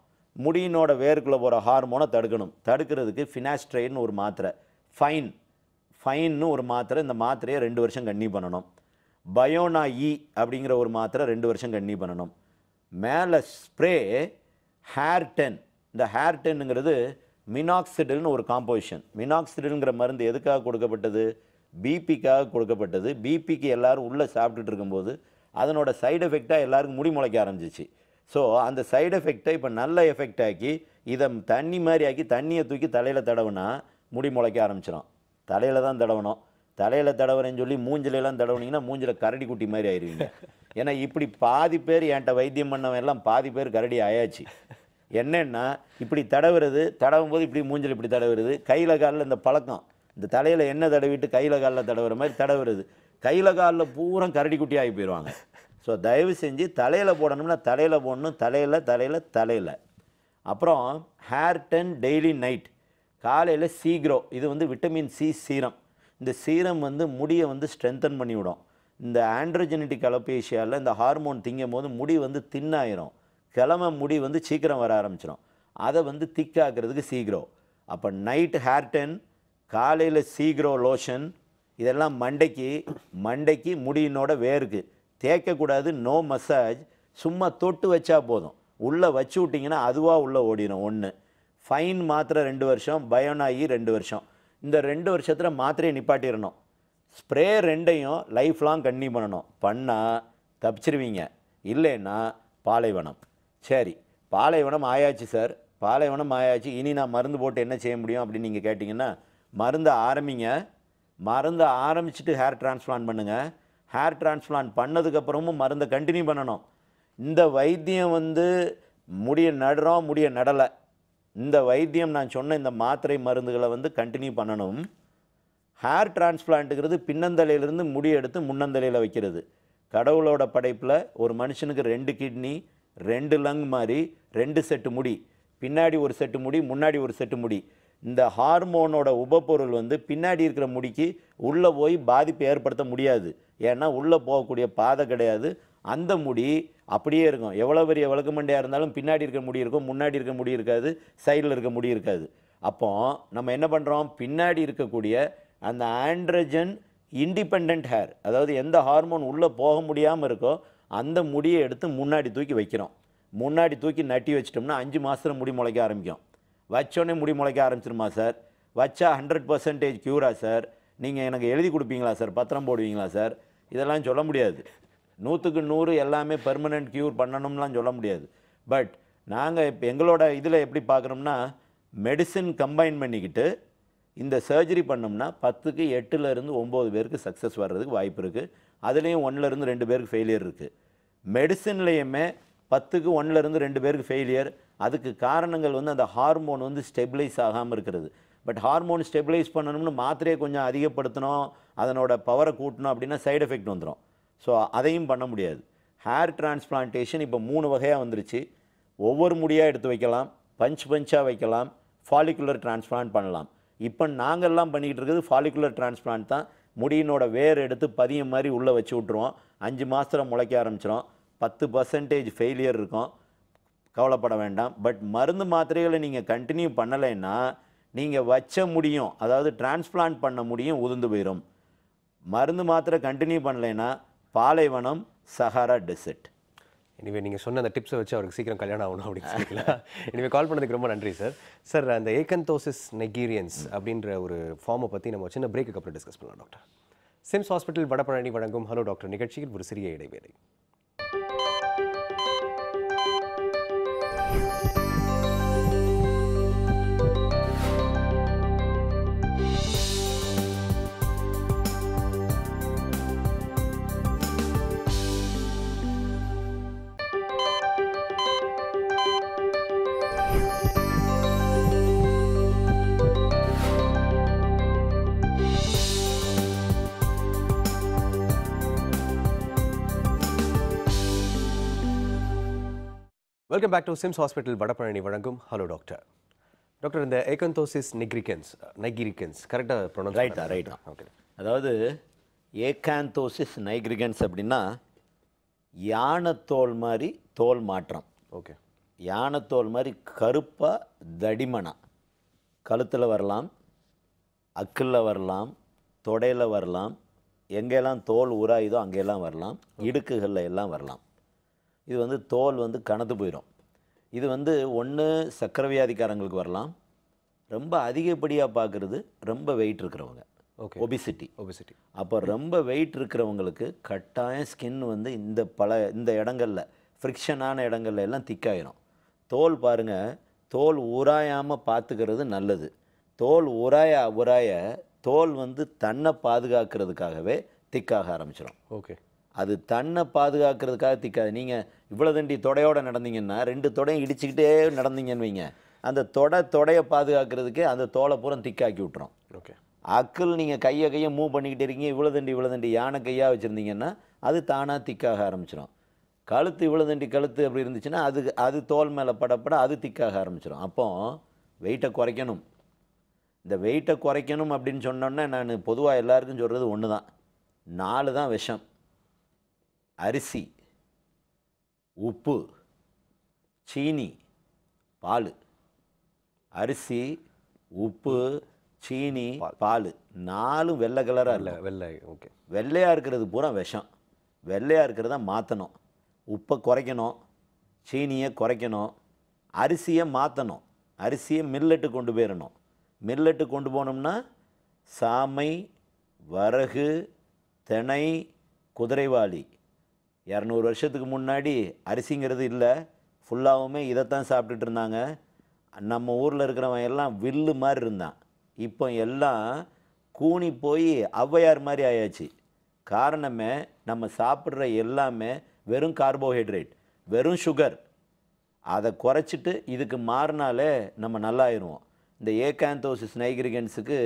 முடியினோட வேர்க்குள்ள போகிற ஹார்மோனை தடுக்கணும் தடுக்கிறதுக்கு ஃபினாஸ்ட்ரெயின் ஒரு மாத்திரை ஃபைன் ஃபைன்னு ஒரு மாத்திரை இந்த மாத்திரையை ரெண்டு வருஷம் கண்ணி பண்ணணும் பயோனா இ e அப்படிங்கிற ஒரு மாத்திரை ரெண்டு வருஷம் கண்ணி பண்ணணும் மேலே ஸ்ப்ரே ஹேர் டென் இந்த ஹேர் டென்னுங்கிறது மினாக்சிடில்னு ஒரு காம்போசிஷன் மினாக்சிடல்ங்கிற மருந்து எதுக்காக கொடுக்கப்பட்டது பிபிக்காக கொடுக்கப்பட்டது பிபிக்கு எல்லோரும் உள்ளே சாப்பிட்டுட்டு இருக்கும்போது அதனோட சைடு எஃபெக்டாக எல்லாருக்கும் முடி முளைக்க ஆரம்பிச்சிச்சு ஸோ அந்த சைடு எஃபெக்டை இப்போ நல்ல எஃபெக்ட் ஆக்கி இதை தண்ணி மாதிரி ஆக்கி தண்ணியை தூக்கி தலையில் தடவுனா முடி முளைக்க ஆரம்பிச்சிடும் தலையில் தான் தடவணும் தலையில் தடவுறேன்னு சொல்லி மூஞ்சிலெல்லாம் தடவுனீங்கன்னா மூஞ்சில் கரடி குட்டி மாதிரி ஆயிடுவீங்க ஏன்னா இப்படி பாதி பேர் என்கிட்ட வைத்தியம் பண்ணவன் எல்லாம் பாதி பேர் கரடி ஆயாச்சு என்னென்னா இப்படி தடவுறது தடவும் போது இப்படி மூஞ்சில் இப்படி தடவுறது கையில் காலில் இந்த பழக்கம் இந்த தலையில் என்ன தடவிட்டு கையில் காலில் தடவுற மாதிரி தடவுறது கையில் காலில் பூரா கரடி குட்டி ஆகி போயிடுவாங்க ஸோ தயவு செஞ்சு தலையில் போடணும்னா தலையில் போடணும் தலையில் தலையில் தலையில் அப்புறம் ஹேர் டென் டெய்லி நைட் காலையில் சீக்ரோ இது வந்து விட்டமின் சி சீரம் இந்த சீரம் வந்து முடியை வந்து ஸ்ட்ரென்தன் பண்ணிவிடும் இந்த ஆண்ட்ரோஜெனடிக் அலோபேஷியாவில் இந்த ஹார்மோன் திங்கும் போது முடி வந்து தின்னாயிரும் கிளம்ப முடி வந்து சீக்கிரம் வர ஆரம்பிச்சிடும் அதை வந்து திக்காக்குறதுக்கு சீக்ரோ அப்போ நைட் ஹேர் டென் காலையில் சீக்ரோ லோஷன் இதெல்லாம் மண்டைக்கு மண்டைக்கு முடியினோட வேருக்கு தேய்க்கக்கூடாது நோ மசாஜ் சும்மா தொட்டு வச்சா போதும் உள்ளே வச்சு விட்டிங்கன்னா அதுவாக உள்ளே ஓடிடும் ஒன்று ஃபைன் மாத்திரை ரெண்டு வருஷம் பயோனாயி ரெண்டு வருஷம் இந்த ரெண்டு வருஷத்தில் மாத்திரையை நிப்பாட்டிடணும் ஸ்ப்ரே ரெண்டையும் லைஃப் லாங் கண்டி பண்ணணும் பண்ணால் தப்பிச்சிருவீங்க இல்லைன்னா பாலைவனம் சரி பாலைவனம் ஆயாச்சு சார் பாலைவனம் ஆயாச்சு இனி நான் மருந்து போட்டு என்ன செய்ய முடியும் அப்படின்னு நீங்கள் கேட்டிங்கன்னா மருந்தை ஆரம்பிங்க மருந்து ஆரம்பிச்சுட்டு ஹேர் டிரான்ஸ்பிளான் பண்ணுங்கள் ஹேர் டிரான்ஸ்பிளான் பண்ணதுக்கப்புறமும் மருந்தை கண்டினியூ பண்ணணும் இந்த வைத்தியம் வந்து முடிய நடுறோம் முடிய நடலை இந்த வைத்தியம் நான் சொன்ன இந்த மாத்திரை மருந்துகளை வந்து கண்டினியூ பண்ணணும் ஹேர் டிரான்ஸ்பிளான்ட்டுங்கிறது பின்னந்தலையிலேருந்து முடி எடுத்து முன்னந்தலையில் வைக்கிறது கடவுளோட படைப்பில் ஒரு மனுஷனுக்கு ரெண்டு கிட்னி ரெண்டு லங் மாதிரி ரெண்டு செட்டு முடி பின்னாடி ஒரு செட்டு முடி முன்னாடி ஒரு செட்டு முடி இந்த ஹார்மோனோட உபப்பொருள் வந்து பின்னாடி இருக்கிற முடிக்கு உள்ளே போய் பாதிப்பை ஏற்படுத்த முடியாது ஏன்னா உள்ளே போகக்கூடிய பாதை கிடையாது அந்த முடி அப்படியே இருக்கும் எவ்வளோ பெரிய மண்டியாக இருந்தாலும் பின்னாடி இருக்க முடி இருக்கும் முன்னாடி இருக்க முடி இருக்காது சைடில் இருக்க முடி இருக்காது அப்போ நம்ம என்ன பண்ணுறோம் பின்னாடி இருக்கக்கூடிய அந்த ஆண்ட்ரஜன் இண்டிபெண்ட் ஹேர் அதாவது எந்த ஹார்மோன் உள்ளே போக முடியாமல் இருக்கோ அந்த முடியை எடுத்து முன்னாடி தூக்கி வைக்கிறோம் முன்னாடி தூக்கி நட்டி வச்சிட்டோம்னா அஞ்சு மாதத்தில் முடி முளைக்க ஆரம்பிக்கும் வச்சோடனே முடி முளைக்க ஆரம்பிச்சிருமா சார் வச்சா ஹண்ட்ரட் பர்சன்டேஜ் க்யூரா சார் நீங்கள் எனக்கு எழுதி கொடுப்பீங்களா சார் பத்திரம் போடுவீங்களா சார் இதெல்லாம் சொல்ல முடியாது நூற்றுக்கு நூறு எல்லாமே பெர்மனெண்ட் க்யூர் பண்ணணும்லாம் சொல்ல முடியாது பட் நாங்கள் இப்போ எங்களோட இதில் எப்படி பார்க்குறோம்னா மெடிசின் கம்பைன் பண்ணிக்கிட்டு இந்த சர்ஜரி பண்ணோம்னா பத்துக்கு எட்டுலேருந்து ஒம்பது பேருக்கு சக்ஸஸ் வர்றதுக்கு வாய்ப்பு இருக்குது அதுலேயும் ஒன்றுலேருந்து ரெண்டு பேருக்கு ஃபெயிலியர் இருக்குது மெடிசன்லேயுமே பத்துக்கு ஒன்றுலேருந்து ரெண்டு பேருக்கு ஃபெயிலியர் அதுக்கு காரணங்கள் வந்து அந்த ஹார்மோன் வந்து ஸ்டெபிளைஸ் ஆகாமல் இருக்கிறது பட் ஹார்மோன் ஸ்டெபிளைஸ் பண்ணணும்னு மாத்திரையை கொஞ்சம் அதிகப்படுத்தணும் அதனோட பவரை கூட்டணும் அப்படின்னா சைடு எஃபெக்ட் வந்துடும் ஸோ அதையும் பண்ண முடியாது ஹேர் டிரான்ஸ்பிளான்டேஷன் இப்போ மூணு வகையாக வந்துருச்சு ஒவ்வொரு முடியாக எடுத்து வைக்கலாம் பஞ்ச் பஞ்சாக வைக்கலாம் ஃபாலிகுலர் டிரான்ஸ்பிளான் பண்ணலாம் இப்போ நாங்கள்லாம் பண்ணிக்கிட்டு இருக்கிறது ஃபாலிகுலர் டிரான்ஸ்பிளான்ட் தான் முடியினோட வேர் எடுத்து பதியம் மாதிரி உள்ளே வச்சு விட்ருவோம் அஞ்சு மாதத்தில் முளைக்க ஆரம்பிச்சிடும் பத்து பர்சன்டேஜ் ஃபெயிலியர் இருக்கும் கவலைப்பட வேண்டாம் பட் மருந்து மாத்திரைகளை நீங்கள் கண்டினியூ பண்ணலைன்னா நீங்கள் வச்ச முடியும் அதாவது டிரான்ஸ்பிளான்ட் பண்ண முடியும் உதிர்ந்து போயிடும் மருந்து மாத்திரை கண்டினியூ பண்ணலைன்னா பாலைவனம் சஹாரா டெசர்ட் இனிமேல் நீங்கள் சொன்ன அந்த டிப்ஸை வச்சு அவருக்கு சீக்கிரம் கல்யாணம் ஆகணும் அப்படின்னு சொல்லிக்கலாம் இனிமேல் கால் பண்ணதுக்கு ரொம்ப நன்றி சார் சார் அந்த ஏகந்தோசிஸ் நெகீரியன்ஸ் அப்படின்ற ஒரு ஃபார்மை பற்றி நம்ம சின்ன பிரேக்கு அப்புறம் டிஸ்கஸ் பண்ணலாம் டாக்டர் சிம்ஸ் ஹாஸ்பிட்டல் வடபழனி வழங்கும் ஹலோ டாக்டர் நிகழ்ச்சியில் ஒரு சிறிய இடைவேளை welcome back to SIMS hospital Vadapalani வழங்கும் ஹலோ டாக்டர் டாக்டர் இந்த ஏகந்தோசிஸ் நெக்ரிகன்ஸ் நைக்ரிகன்ஸ் கரெக்டாக ப்ரொனவுன்ஸ் ரைட்டா ரைட்டா ஓகே அதாவது ஏகாந்தோசிஸ் நைக்ரிகன்ஸ் அப்படின்னா யானை தோல் மாதிரி தோல் மாற்றம் ஓகே யானை தோல் மாதிரி கருப்பாக தடிமனா கழுத்தில் வரலாம் அக்கில் வரலாம் தொடையில் வரலாம் எங்கெல்லாம் தோல் உராயுதோ அங்கெல்லாம் வரலாம் இடுக்குகளில் எல்லாம் வரலாம் இது வந்து தோல் வந்து கணத்து போயிடும் இது வந்து ஒன்று சக்கரவியாதிக்காரங்களுக்கு வரலாம் ரொம்ப அதிகப்படியாக பார்க்குறது ரொம்ப வெயிட் இருக்கிறவங்க ஓகே ஒபிசிட்டி ஒபிசிட்டி அப்போ ரொம்ப வெயிட் இருக்கிறவங்களுக்கு கட்டாயம் ஸ்கின் வந்து இந்த பல இந்த இடங்களில் ஃப்ரிக்ஷனான இடங்கள்ல எல்லாம் திக்காயிரும் தோல் பாருங்கள் தோல் உராயாமல் பார்த்துக்கிறது நல்லது தோல் உராய உராய தோல் வந்து தன்னை பாதுகாக்கிறதுக்காகவே திக்காக ஆரம்பிச்சிடும் ஓகே அது தன்னை பாதுகாக்கிறதுக்காக திக்காது நீங்கள் இவ்வளோ தண்டி தொடையோடு நடந்தீங்கன்னா ரெண்டு தொடையும் இடிச்சுக்கிட்டே நடந்தீங்கன்னு வைங்க அந்த தொடை தொடையை பாதுகாக்கிறதுக்கு அந்த தோலை பூரம் திக்காக்கி விட்டுரும் ஓகே அக்கள் நீங்கள் கையை கையை மூவ் பண்ணிக்கிட்டு இருக்கீங்க இவ்வளோ தண்டி இவ்வளோ தண்டி யானை கையாக வச்சுருந்தீங்கன்னா அது தானாக திக்காக ஆரம்பிச்சிடும் கழுத்து இவ்வளோ தண்டி கழுத்து அப்படி இருந்துச்சுன்னா அது அது தோல் மேலே படப்பட அது திக்காக ஆரம்பிச்சிடும் அப்போ வெயிட்டை குறைக்கணும் இந்த வெயிட்டை குறைக்கணும் அப்படின்னு சொன்னோன்னே நான் பொதுவாக எல்லாருக்கும் சொல்கிறது ஒன்று தான் நாலு தான் விஷம் அரிசி உப்பு சீனி பால் அரிசி உப்பு சீனி பால் நாலும் வெள்ளை கலராக இல்லை வெள்ளை ஓகே வெள்ளையாக இருக்கிறது பூரா விஷம் வெள்ளையாக இருக்கிறத மாற்றணும் உப்பை குறைக்கணும் சீனியை குறைக்கணும் அரிசியை மாற்றணும் அரிசியை மில்லட்டு கொண்டு போயிடணும் மில்லட்டு கொண்டு போனோம்னா சாமை வரகு தினை குதிரைவாளி இரநூறு வருஷத்துக்கு முன்னாடி அரிசிங்கிறது இல்லை ஃபுல்லாகவுமே இதைத்தான் சாப்பிட்டுட்டு இருந்தாங்க நம்ம ஊரில் இருக்கிறவன் எல்லாம் வில்லு மாதிரி இருந்தான் இப்போ எல்லாம் கூணி போய் ஔவையார் மாதிரி ஆயாச்சு காரணமே நம்ம சாப்பிட்ற எல்லாமே வெறும் கார்போஹைட்ரேட் வெறும் சுகர் அதை குறைச்சிட்டு இதுக்கு மாறினாலே நம்ம நல்லாயிருவோம் இந்த ஏகாந்தோசிஸ் நைக்ரிகன்ஸுக்கு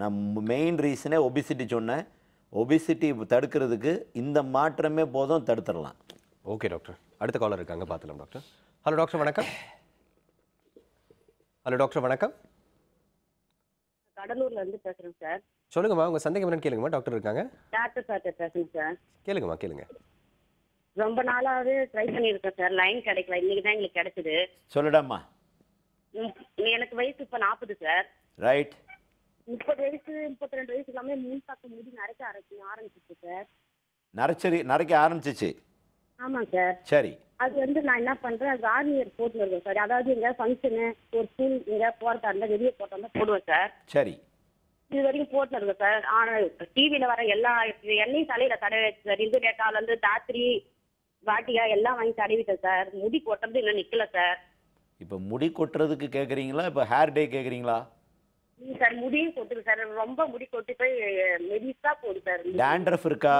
நான் மெயின் ரீசனே ஒபிசிட்டி சொன்னேன் ஒபிசிட்டி தடுக்கிறதுக்கு இந்த மாற்றமே போதும் தடுத்துடலாம் ஓகே டாக்டர் அடுத்த காலர் இருக்காங்க பார்த்துலாம் டாக்டர் ஹலோ டாக்டர் வணக்கம் ஹலோ டாக்டர் வணக்கம் கடலூர்ல இருந்து பேசுறேன் சார் சொல்லுங்கம்மா உங்க சந்தேகம் என்னன்னு கேளுங்கம்மா டாக்டர் இருக்காங்க டாக்டர் சார் பேசுறேன் சார் கேளுங்கம்மா கேளுங்க ரொம்ப நாளாவே ட்ரை பண்ணியிருக்கேன் சார் லைன் கிடைக்கல இன்னைக்கு தான் எங்களுக்கு கிடைச்சது சொல்லுடாம்மா எனக்கு வயசு இப்போ நாற்பது சார் ரைட் முப்பது வயசு முப்பத்தி ரெண்டு வயசு எல்லாமே மீன் சாப்பிட்டு முடி நரைக்க ஆரம்பிச்சு ஆரம்பிச்சிச்சு சார் நரைச்சரி நரைக்க ஆரம்பிச்சிச்சு ஆமாம் சார் சரி அது வந்து நான் என்ன பண்றேன் அது ஆர்மியர் போட்டு வருவேன் சார் அதாவது எங்கேயாவது ஃபங்க்ஷனு ஒரு ஸ்கூல் எங்கேயாவது போறதா இருந்தால் வெளியே போட்டோம்னா போடுவேன் சார் சரி இது வரைக்கும் போட்டு வருவேன் சார் ஆனால் டிவியில் வர எல்லா எண்ணெயும் தலையில் தடவை சார் இந்து டேட்டாலேருந்து இருந்து தாத்திரி வாட்டியா எல்லாம் வாங்கி தடவிட்டேன் சார் முடி கொட்டுறது இன்னும் நிக்கல சார் இப்போ முடி கொட்டுறதுக்கு கேட்குறீங்களா இப்போ ஹேர் டே கேட்குறீங்களா சார் முடியும் கொட்டுது சார் ரொம்ப முடி கொட்டி போய் மெலிசா போகுது சார் டேண்ட்ரஃப் இருக்கா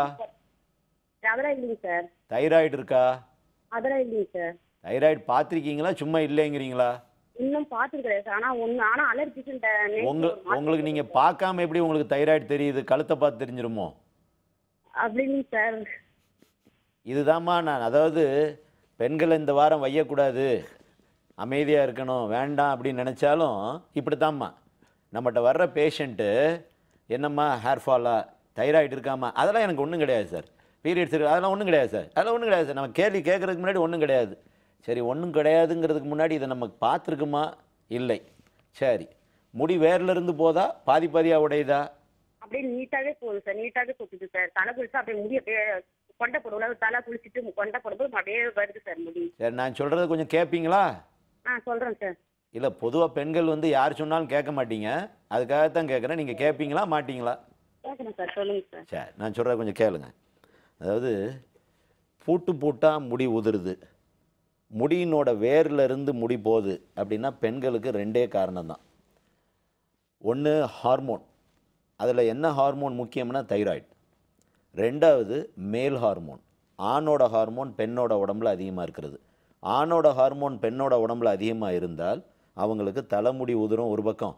அதெல்லாம் இல்லைங்க சார் தைராய்டு இருக்கா அதெல்லாம் இல்லைங்க சார் தைராய்டு பார்த்துருக்கீங்களா சும்மா இல்லைங்கிறீங்களா இன்னும் பார்த்துருக்கல சார் ஆனால் ஒன்று ஆனால் அலர்ஜிக்கு உங்களுக்கு உங்களுக்கு நீங்கள் பார்க்காம எப்படி உங்களுக்கு தைராய்டு தெரியுது கழுத்தை பார்த்து தெரிஞ்சிருமோ அப்படின்னு சார் இதுதான்மா நான் அதாவது பெண்கள் இந்த வாரம் வையக்கூடாது அமைதியாக இருக்கணும் வேண்டாம் அப்படின்னு நினச்சாலும் இப்படி தாம்மா நம்மகிட்ட வர்ற பேஷண்ட்டு என்னம்மா ஹேர் ஃபாலா தைராய்டு இருக்காமா அதெல்லாம் எனக்கு ஒன்றும் கிடையாது சார் பீரியட்ஸ் இருக்குது அதெல்லாம் ஒன்றும் கிடையாது சார் அதெல்லாம் ஒன்றும் கிடையாது சார் நம்ம கேள்வி கேட்குறதுக்கு முன்னாடி ஒன்றும் கிடையாது சரி ஒன்றும் கிடையாதுங்கிறதுக்கு முன்னாடி இதை நமக்கு பார்த்துருக்குமா இல்லை சரி முடி வேர்லேருந்து போதா பாதி பாதியாக உடையுதா அப்படியே நீட்டாகவே போகுது சார் நீட்டாகவே போகுது சார் தலை குளிச்சு அப்படியே முடி அப்படியே கொண்டை போடுவோம் தலை குளிச்சுட்டு கொண்ட போடும்போது அப்படியே வருது சார் முடி சரி நான் சொல்கிறது கொஞ்சம் கேட்பீங்களா ஆ சொல்கிறேன் சார் இல்லை பொதுவாக பெண்கள் வந்து யார் சொன்னாலும் கேட்க மாட்டீங்க அதுக்காகத்தான் கேட்குறேன் நீங்கள் கேட்பீங்களா மாட்டிங்களா சார் நான் சொல்கிறத கொஞ்சம் கேளுங்க அதாவது பூட்டு பூட்டாக முடி உதிருது முடியினோட வேர்லேருந்து முடி போகுது அப்படின்னா பெண்களுக்கு ரெண்டே காரணம் தான் ஒன்று ஹார்மோன் அதில் என்ன ஹார்மோன் முக்கியம்னா தைராய்டு ரெண்டாவது மேல் ஹார்மோன் ஆணோட ஹார்மோன் பெண்ணோட உடம்புல அதிகமாக இருக்கிறது ஆணோட ஹார்மோன் பெண்ணோட உடம்புல அதிகமாக இருந்தால் அவங்களுக்கு தலைமுடி உதிரும் ஒரு பக்கம்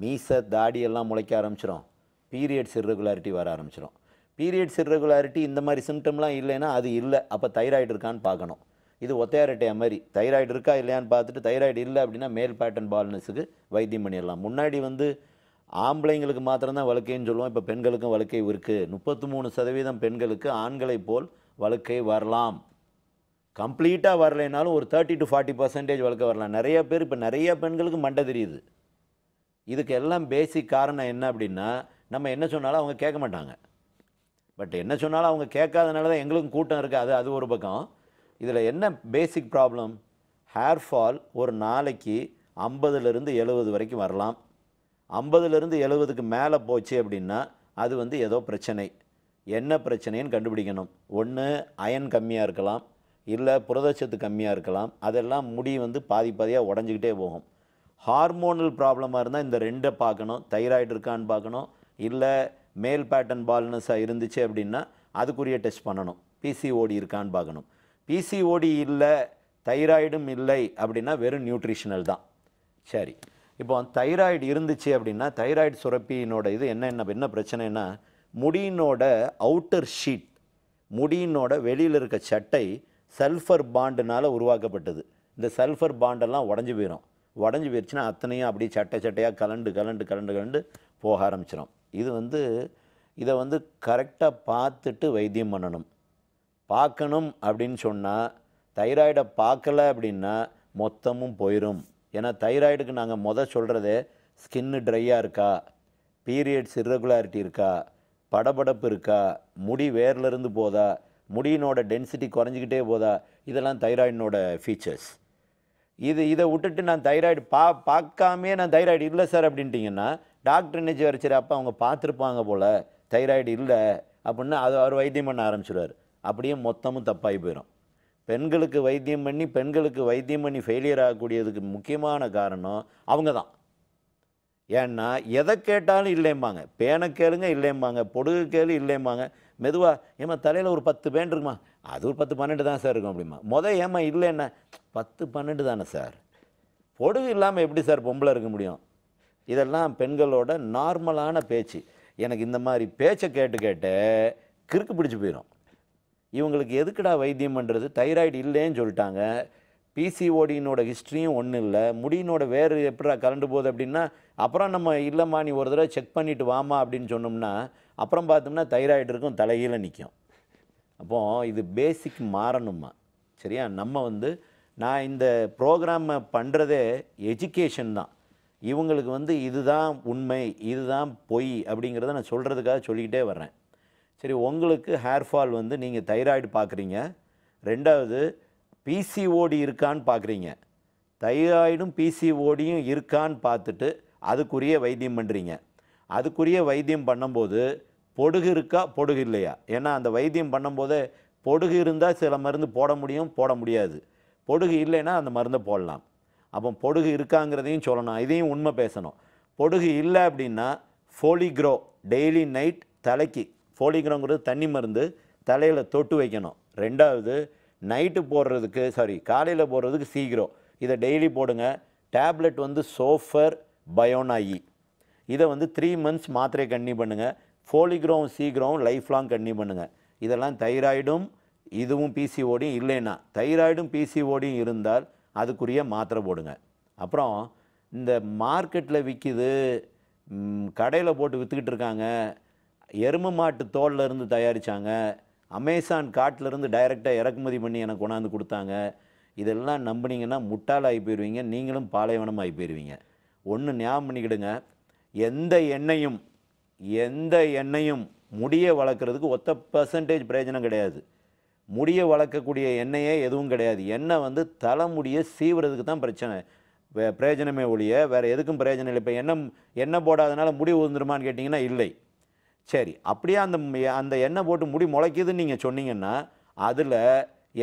மீசை தாடியெல்லாம் முளைக்க ஆரம்பிச்சிடும் பீரியட்ஸ் இர்ரெகுலாரிட்டி வர ஆரம்பிச்சிடும் பீரியட்ஸ் இர்ரெகுலாரிட்டி இந்த மாதிரி சிம்டம்லாம் இல்லைன்னா அது இல்லை அப்போ தைராய்டு இருக்கான்னு பார்க்கணும் இது ஒத்தையாரட்டையா மாதிரி தைராய்டு இருக்கா இல்லையான்னு பார்த்துட்டு தைராய்டு இல்லை அப்படின்னா மேல் பேட்டர்ன் பால்னஸுக்கு வைத்தியம் பண்ணிடலாம் முன்னாடி வந்து ஆம்பளைங்களுக்கு மாத்திரம்தான் வழக்கைன்னு சொல்லுவோம் இப்போ பெண்களுக்கும் வழக்கை இருக்குது முப்பத்து மூணு சதவீதம் பெண்களுக்கு ஆண்களைப் போல் வழக்கை வரலாம் கம்ப்ளீட்டாக வரலைனாலும் ஒரு தேர்ட்டி டு ஃபார்ட்டி பர்சன்டேஜ் வளர்க்க வரலாம் நிறைய பேர் இப்போ நிறைய பெண்களுக்கு மண்டை தெரியுது இதுக்கு எல்லாம் பேசிக் காரணம் என்ன அப்படின்னா நம்ம என்ன சொன்னாலும் அவங்க கேட்க மாட்டாங்க பட் என்ன சொன்னாலும் அவங்க கேட்காதனால தான் எங்களுக்கும் கூட்டம் இருக்குது அது அது ஒரு பக்கம் இதில் என்ன பேசிக் ப்ராப்ளம் ஹேர் ஃபால் ஒரு நாளைக்கு ஐம்பதுலேருந்து எழுபது வரைக்கும் வரலாம் ஐம்பதுலேருந்து எழுபதுக்கு மேலே போச்சு அப்படின்னா அது வந்து ஏதோ பிரச்சனை என்ன பிரச்சனைன்னு கண்டுபிடிக்கணும் ஒன்று அயன் கம்மியாக இருக்கலாம் இல்லை புரதச்சத்து கம்மியாக இருக்கலாம் அதெல்லாம் முடி வந்து பாதி பாதியாக உடஞ்சிக்கிட்டே போகும் ஹார்மோனல் ப்ராப்ளமாக இருந்தால் இந்த ரெண்டை பார்க்கணும் தைராய்டு இருக்கான்னு பார்க்கணும் இல்லை மேல் பேட்டர்ன் பால்னஸாக இருந்துச்சு அப்படின்னா அதுக்குரிய டெஸ்ட் பண்ணணும் பிசிஓடி இருக்கான்னு பார்க்கணும் பிசிஓடி இல்லை தைராய்டும் இல்லை அப்படின்னா வெறும் நியூட்ரிஷனல் தான் சரி இப்போ தைராய்டு இருந்துச்சு அப்படின்னா தைராய்டு சுரப்பியினோட இது என்ன என்ன என்ன பிரச்சனைனா முடியினோட அவுட்டர் ஷீட் முடியினோட வெளியில் இருக்க சட்டை சல்ஃபர் பாண்டுனால் உருவாக்கப்பட்டது இந்த சல்ஃபர் பாண்டெல்லாம் உடஞ்சி போயிடும் உடஞ்சி போயிடுச்சுன்னா அத்தனையும் அப்படியே சட்டை சட்டையாக கலண்டு கலண்டு கலண்டு கலண்டு போக ஆரம்பிச்சிடும் இது வந்து இதை வந்து கரெக்டாக பார்த்துட்டு வைத்தியம் பண்ணணும் பார்க்கணும் அப்படின்னு சொன்னால் தைராய்டை பார்க்கலை அப்படின்னா மொத்தமும் போயிடும் ஏன்னா தைராய்டுக்கு நாங்கள் மொதல் சொல்கிறது ஸ்கின்னு ட்ரையாக இருக்கா பீரியட்ஸ் இரகுலாரிட்டி இருக்கா படபடப்பு இருக்கா முடி வேர்லேருந்து போதா முடியினோட டென்சிட்டி குறைஞ்சிக்கிட்டே போதா இதெல்லாம் தைராய்டினோட ஃபீச்சர்ஸ் இது இதை விட்டுட்டு நான் தைராய்டு பா பார்க்காமே நான் தைராய்டு இல்லை சார் அப்படின்ட்டிங்கன்னா டாக்டர் என்ன வரைச்சார் அப்போ அவங்க பார்த்துருப்பாங்க போல் தைராய்டு இல்லை அப்படின்னு அது அவர் வைத்தியம் பண்ண ஆரம்பிச்சிடுவார் அப்படியே மொத்தமும் தப்பாகி போயிடும் பெண்களுக்கு வைத்தியம் பண்ணி பெண்களுக்கு வைத்தியம் பண்ணி ஃபெயிலியர் ஆகக்கூடியதுக்கு முக்கியமான காரணம் அவங்க தான் ஏன்னா எதை கேட்டாலும் இல்லைம்பாங்க பேனை கேளுங்க இல்லைம்பாங்க பொடுகு கேளு இல்லைம்பாங்க மெதுவாக ஏமா தலையில் ஒரு பத்து பேண்ட் இருக்குமா அது ஒரு பத்து பன்னெண்டு தான் சார் இருக்கும் அப்படிமா மொதல் ஏமா இல்லைன்னா பத்து பன்னெண்டு தானே சார் பொடுகு இல்லாமல் எப்படி சார் பொம்பளை இருக்க முடியும் இதெல்லாம் பெண்களோட நார்மலான பேச்சு எனக்கு இந்த மாதிரி பேச்சை கேட்டு கேட்டு கிறுக்கு பிடிச்சி போயிடும் இவங்களுக்கு எதுக்குடா வைத்தியம் பண்ணுறது தைராய்டு இல்லைன்னு சொல்லிட்டாங்க பிசிஓடியினோட ஹிஸ்ட்ரியும் ஒன்றும் இல்லை முடியினோட வேறு எப்படா கலண்டு போகுது அப்படின்னா அப்புறம் நம்ம இல்லைம்மா நீ ஒரு தடவை செக் பண்ணிவிட்டு வாமா அப்படின்னு சொன்னோம்னா அப்புறம் பார்த்தோம்னா தைராய்டு இருக்கும் தலையில் நிற்கும் அப்போது இது பேசிக் மாறணுமா சரியா நம்ம வந்து நான் இந்த ப்ரோக்ராமை பண்ணுறதே எஜுகேஷன் தான் இவங்களுக்கு வந்து இதுதான் உண்மை இதுதான் பொய் அப்படிங்கிறத நான் சொல்கிறதுக்காக சொல்லிக்கிட்டே வர்றேன் சரி உங்களுக்கு ஹேர் ஃபால் வந்து நீங்கள் தைராய்டு பார்க்குறீங்க ரெண்டாவது பிசிஓடி இருக்கான்னு பார்க்குறீங்க தைராய்டும் பிசிஓடியும் இருக்கான்னு பார்த்துட்டு அதுக்குரிய வைத்தியம் பண்ணுறீங்க அதுக்குரிய வைத்தியம் பண்ணும்போது பொடுகு இருக்கா பொடுகு இல்லையா ஏன்னா அந்த வைத்தியம் பண்ணும்போதே பொடுகு இருந்தால் சில மருந்து போட முடியும் போட முடியாது பொடுகு இல்லைன்னா அந்த மருந்தை போடலாம் அப்போ பொடுகு இருக்காங்கிறதையும் சொல்லணும் இதையும் உண்மை பேசணும் பொடுகு இல்லை அப்படின்னா ஃபோலிக்ரோ டெய்லி நைட் தலைக்கு ஃபோலிக்ரோங்கிறது தண்ணி மருந்து தலையில் தொட்டு வைக்கணும் ரெண்டாவது நைட்டு போடுறதுக்கு சாரி காலையில் போடுறதுக்கு சீக்கிரம் இதை டெய்லி போடுங்க டேப்லெட் வந்து சோஃபர் பயோனாயி இதை வந்து த்ரீ மந்த்ஸ் மாத்திரை கண்ணி பண்ணுங்கள் ஃபோலிக்ரோவும் சீக்ரோவும் லைஃப் லாங் கண்ணி பண்ணுங்கள் இதெல்லாம் தைராய்டும் இதுவும் பிசிஓடியும் இல்லைன்னா தைராய்டும் பிசிஓடியும் இருந்தால் அதுக்குரிய மாத்திரை போடுங்க அப்புறம் இந்த மார்க்கெட்டில் விற்கிது கடையில் போட்டு விற்றுக்கிட்டு இருக்காங்க எரும மாட்டு தோலில் இருந்து தயாரித்தாங்க அமேசான் காட்டிலருந்து டைரெக்டாக இறக்குமதி பண்ணி எனக்கு கொண்டாந்து கொடுத்தாங்க இதெல்லாம் நம்பினீங்கன்னா முட்டாளாகி போயிடுவீங்க நீங்களும் பாலைவனமாகி போயிடுவீங்க ஒன்று ஞாபகம் பண்ணிக்கிடுங்க எந்த எண்ணெயும் எந்த எண்ணெயும் முடியை வளர்க்குறதுக்கு ஒத்த பர்சன்டேஜ் பிரயோஜனம் கிடையாது முடியை வளர்க்கக்கூடிய எண்ணெயே எதுவும் கிடையாது எண்ணெய் வந்து தலைமுடியை சீவுறதுக்கு தான் பிரச்சனை பிரயோஜனமே ஒழிய வேறு எதுக்கும் பிரயோஜனம் இல்லை இப்போ எண்ணெய் எண்ணெய் போடாதனால முடி உதிர்ந்துருமான்னு கேட்டிங்கன்னா இல்லை சரி அப்படியே அந்த அந்த எண்ணெய் போட்டு முடி முளைக்குதுன்னு நீங்கள் சொன்னீங்கன்னா அதில்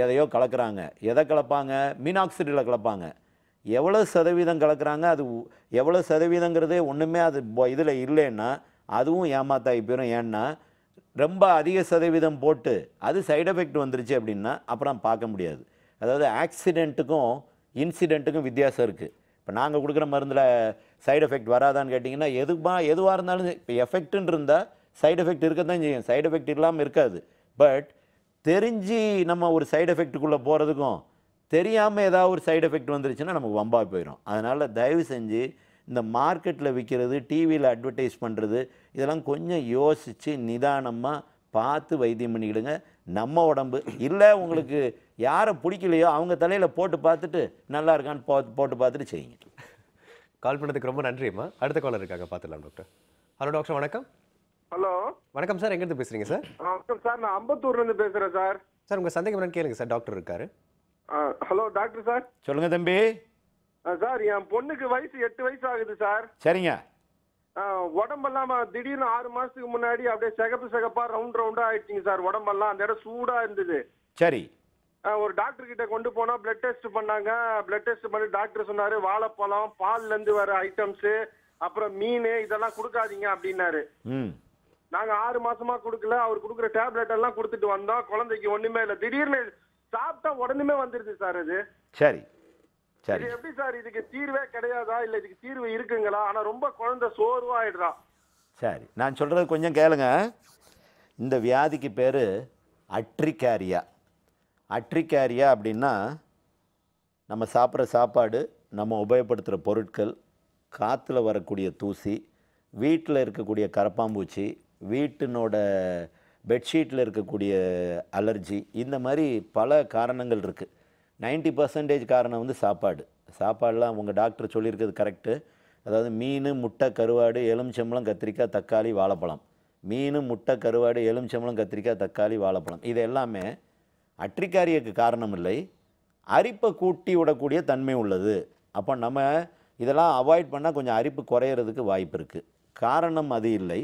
எதையோ கலக்கிறாங்க எதை கலப்பாங்க மீனாக்சிடியில் கலப்பாங்க எவ்வளோ சதவீதம் கலக்கிறாங்க அது எவ்வளோ சதவீதங்கிறதே ஒன்றுமே அது இதில் இல்லைன்னா அதுவும் ஏமாத்தாகி போயிடும் ஏன்னா ரொம்ப அதிக சதவீதம் போட்டு அது சைடு எஃபெக்ட் வந்துருச்சு அப்படின்னா அப்புறம் பார்க்க முடியாது அதாவது ஆக்சிடெண்ட்டுக்கும் இன்சிடெண்ட்டுக்கும் வித்தியாசம் இருக்குது இப்போ நாங்கள் கொடுக்குற மருந்தில் சைடு எஃபெக்ட் வராதான்னு கேட்டிங்கன்னா எதுமா எதுவாக இருந்தாலும் இப்போ எஃபெக்ட்னு இருந்தால் சைடு எஃபெக்ட் இருக்க தான் செய்யும் சைடு எஃபெக்ட் இல்லாமல் இருக்காது பட் தெரிஞ்சு நம்ம ஒரு சைடு எஃபெக்ட்டுக்குள்ளே போகிறதுக்கும் தெரியாமல் ஏதாவது ஒரு சைடு எஃபெக்ட் வந்துருச்சுன்னா நமக்கு வம்பா போயிடும் அதனால் தயவு செஞ்சு இந்த மார்க்கெட்டில் விற்கிறது டிவியில் அட்வர்டைஸ் பண்ணுறது இதெல்லாம் கொஞ்சம் யோசித்து நிதானமாக பார்த்து வைத்தியம் பண்ணிக்கிடுங்க நம்ம உடம்பு இல்லை உங்களுக்கு யாரை பிடிக்கலையோ அவங்க தலையில் போட்டு பார்த்துட்டு நல்லா இருக்கான்னு போ போட்டு பார்த்துட்டு செய்யுங்க கால் பண்ணதுக்கு ரொம்ப நன்றிம்மா அடுத்த காலர் இருக்காங்க பார்த்துக்கலாம் டாக்டர் ஹலோ டாக்டர் வணக்கம் ஹலோ வணக்கம் சார் எங்கேருந்து பேசுகிறீங்க சார் வணக்கம் சார் நான் அம்பத்தூர்லேருந்து பேசுகிறேன் சார் சார் உங்கள் சந்தேகம் என்னன்னு கேளுங்க சார் டாக்டர் இருக்காரு ஹலோ டாக்டர் சார் சொல்லுங்க தம்பி சார் என் பொண்ணுக்கு வயசு எட்டு வயசு ஆகுது சார் சரிங்க உடம்பெல்லாம் திடீர்னு ஆறு மாசத்துக்கு முன்னாடி அப்படியே சிகப்பு சிகப்பா ரவுண்ட் ரவுண்டா ஆயிடுச்சுங்க சார் உடம்பெல்லாம் அந்த இடம் சூடா இருந்தது சரி ஒரு டாக்டர் கிட்ட கொண்டு போனா பிளட் டெஸ்ட் பண்ணாங்க பிளட் டெஸ்ட் பண்ணி டாக்டர் சொன்னாரு வாழைப்பழம் பால்ல இருந்து வர ஐட்டம்ஸ் அப்புறம் மீன் இதெல்லாம் கொடுக்காதீங்க அப்படின்னாரு நாங்க ஆறு மாசமா கொடுக்கல அவர் கொடுக்குற டேப்லெட் எல்லாம் கொடுத்துட்டு வந்தோம் குழந்தைக்கு ஒண்ணுமே இல்லை திடீர்னு சாப்பிட்டா உடனே வந்துருது சார் அது சரி சரி எப்படி சார் இதுக்கு தீர்வே கிடையாதா இல்ல இதுக்கு தீர்வு இருக்குங்களா ஆனா ரொம்ப குழந்தை சோர்வாயிடுறான் சரி நான் சொல்றது கொஞ்சம் கேளுங்க இந்த வியாதிக்கு பேர் அட்ரிகேரியா அட்ரிகேரியா அப்படின்னா நம்ம சாப்பிட்ற சாப்பாடு நம்ம உபயோகப்படுத்துகிற பொருட்கள் காற்றுல வரக்கூடிய தூசி வீட்டில் இருக்கக்கூடிய கரப்பாம்பூச்சி வீட்டினோட பெட்ஷீட்டில் இருக்கக்கூடிய அலர்ஜி இந்த மாதிரி பல காரணங்கள் இருக்குது நைன்ட்டி பர்சன்டேஜ் காரணம் வந்து சாப்பாடு சாப்பாடெலாம் உங்கள் டாக்டர் சொல்லியிருக்கிறது கரெக்டு அதாவது மீன் முட்டை கருவாடு எலுமிச்சம்பழம் கத்திரிக்காய் தக்காளி வாழைப்பழம் மீன் முட்டை கருவாடு எலுமிச்சம்பழம் கத்திரிக்காய் தக்காளி வாழைப்பழம் இது எல்லாமே அற்றிக்காரியக்கு காரணம் இல்லை அரிப்பை கூட்டி விடக்கூடிய தன்மை உள்ளது அப்போ நம்ம இதெல்லாம் அவாய்ட் பண்ணால் கொஞ்சம் அரிப்பு குறையிறதுக்கு வாய்ப்பு இருக்குது காரணம் அது இல்லை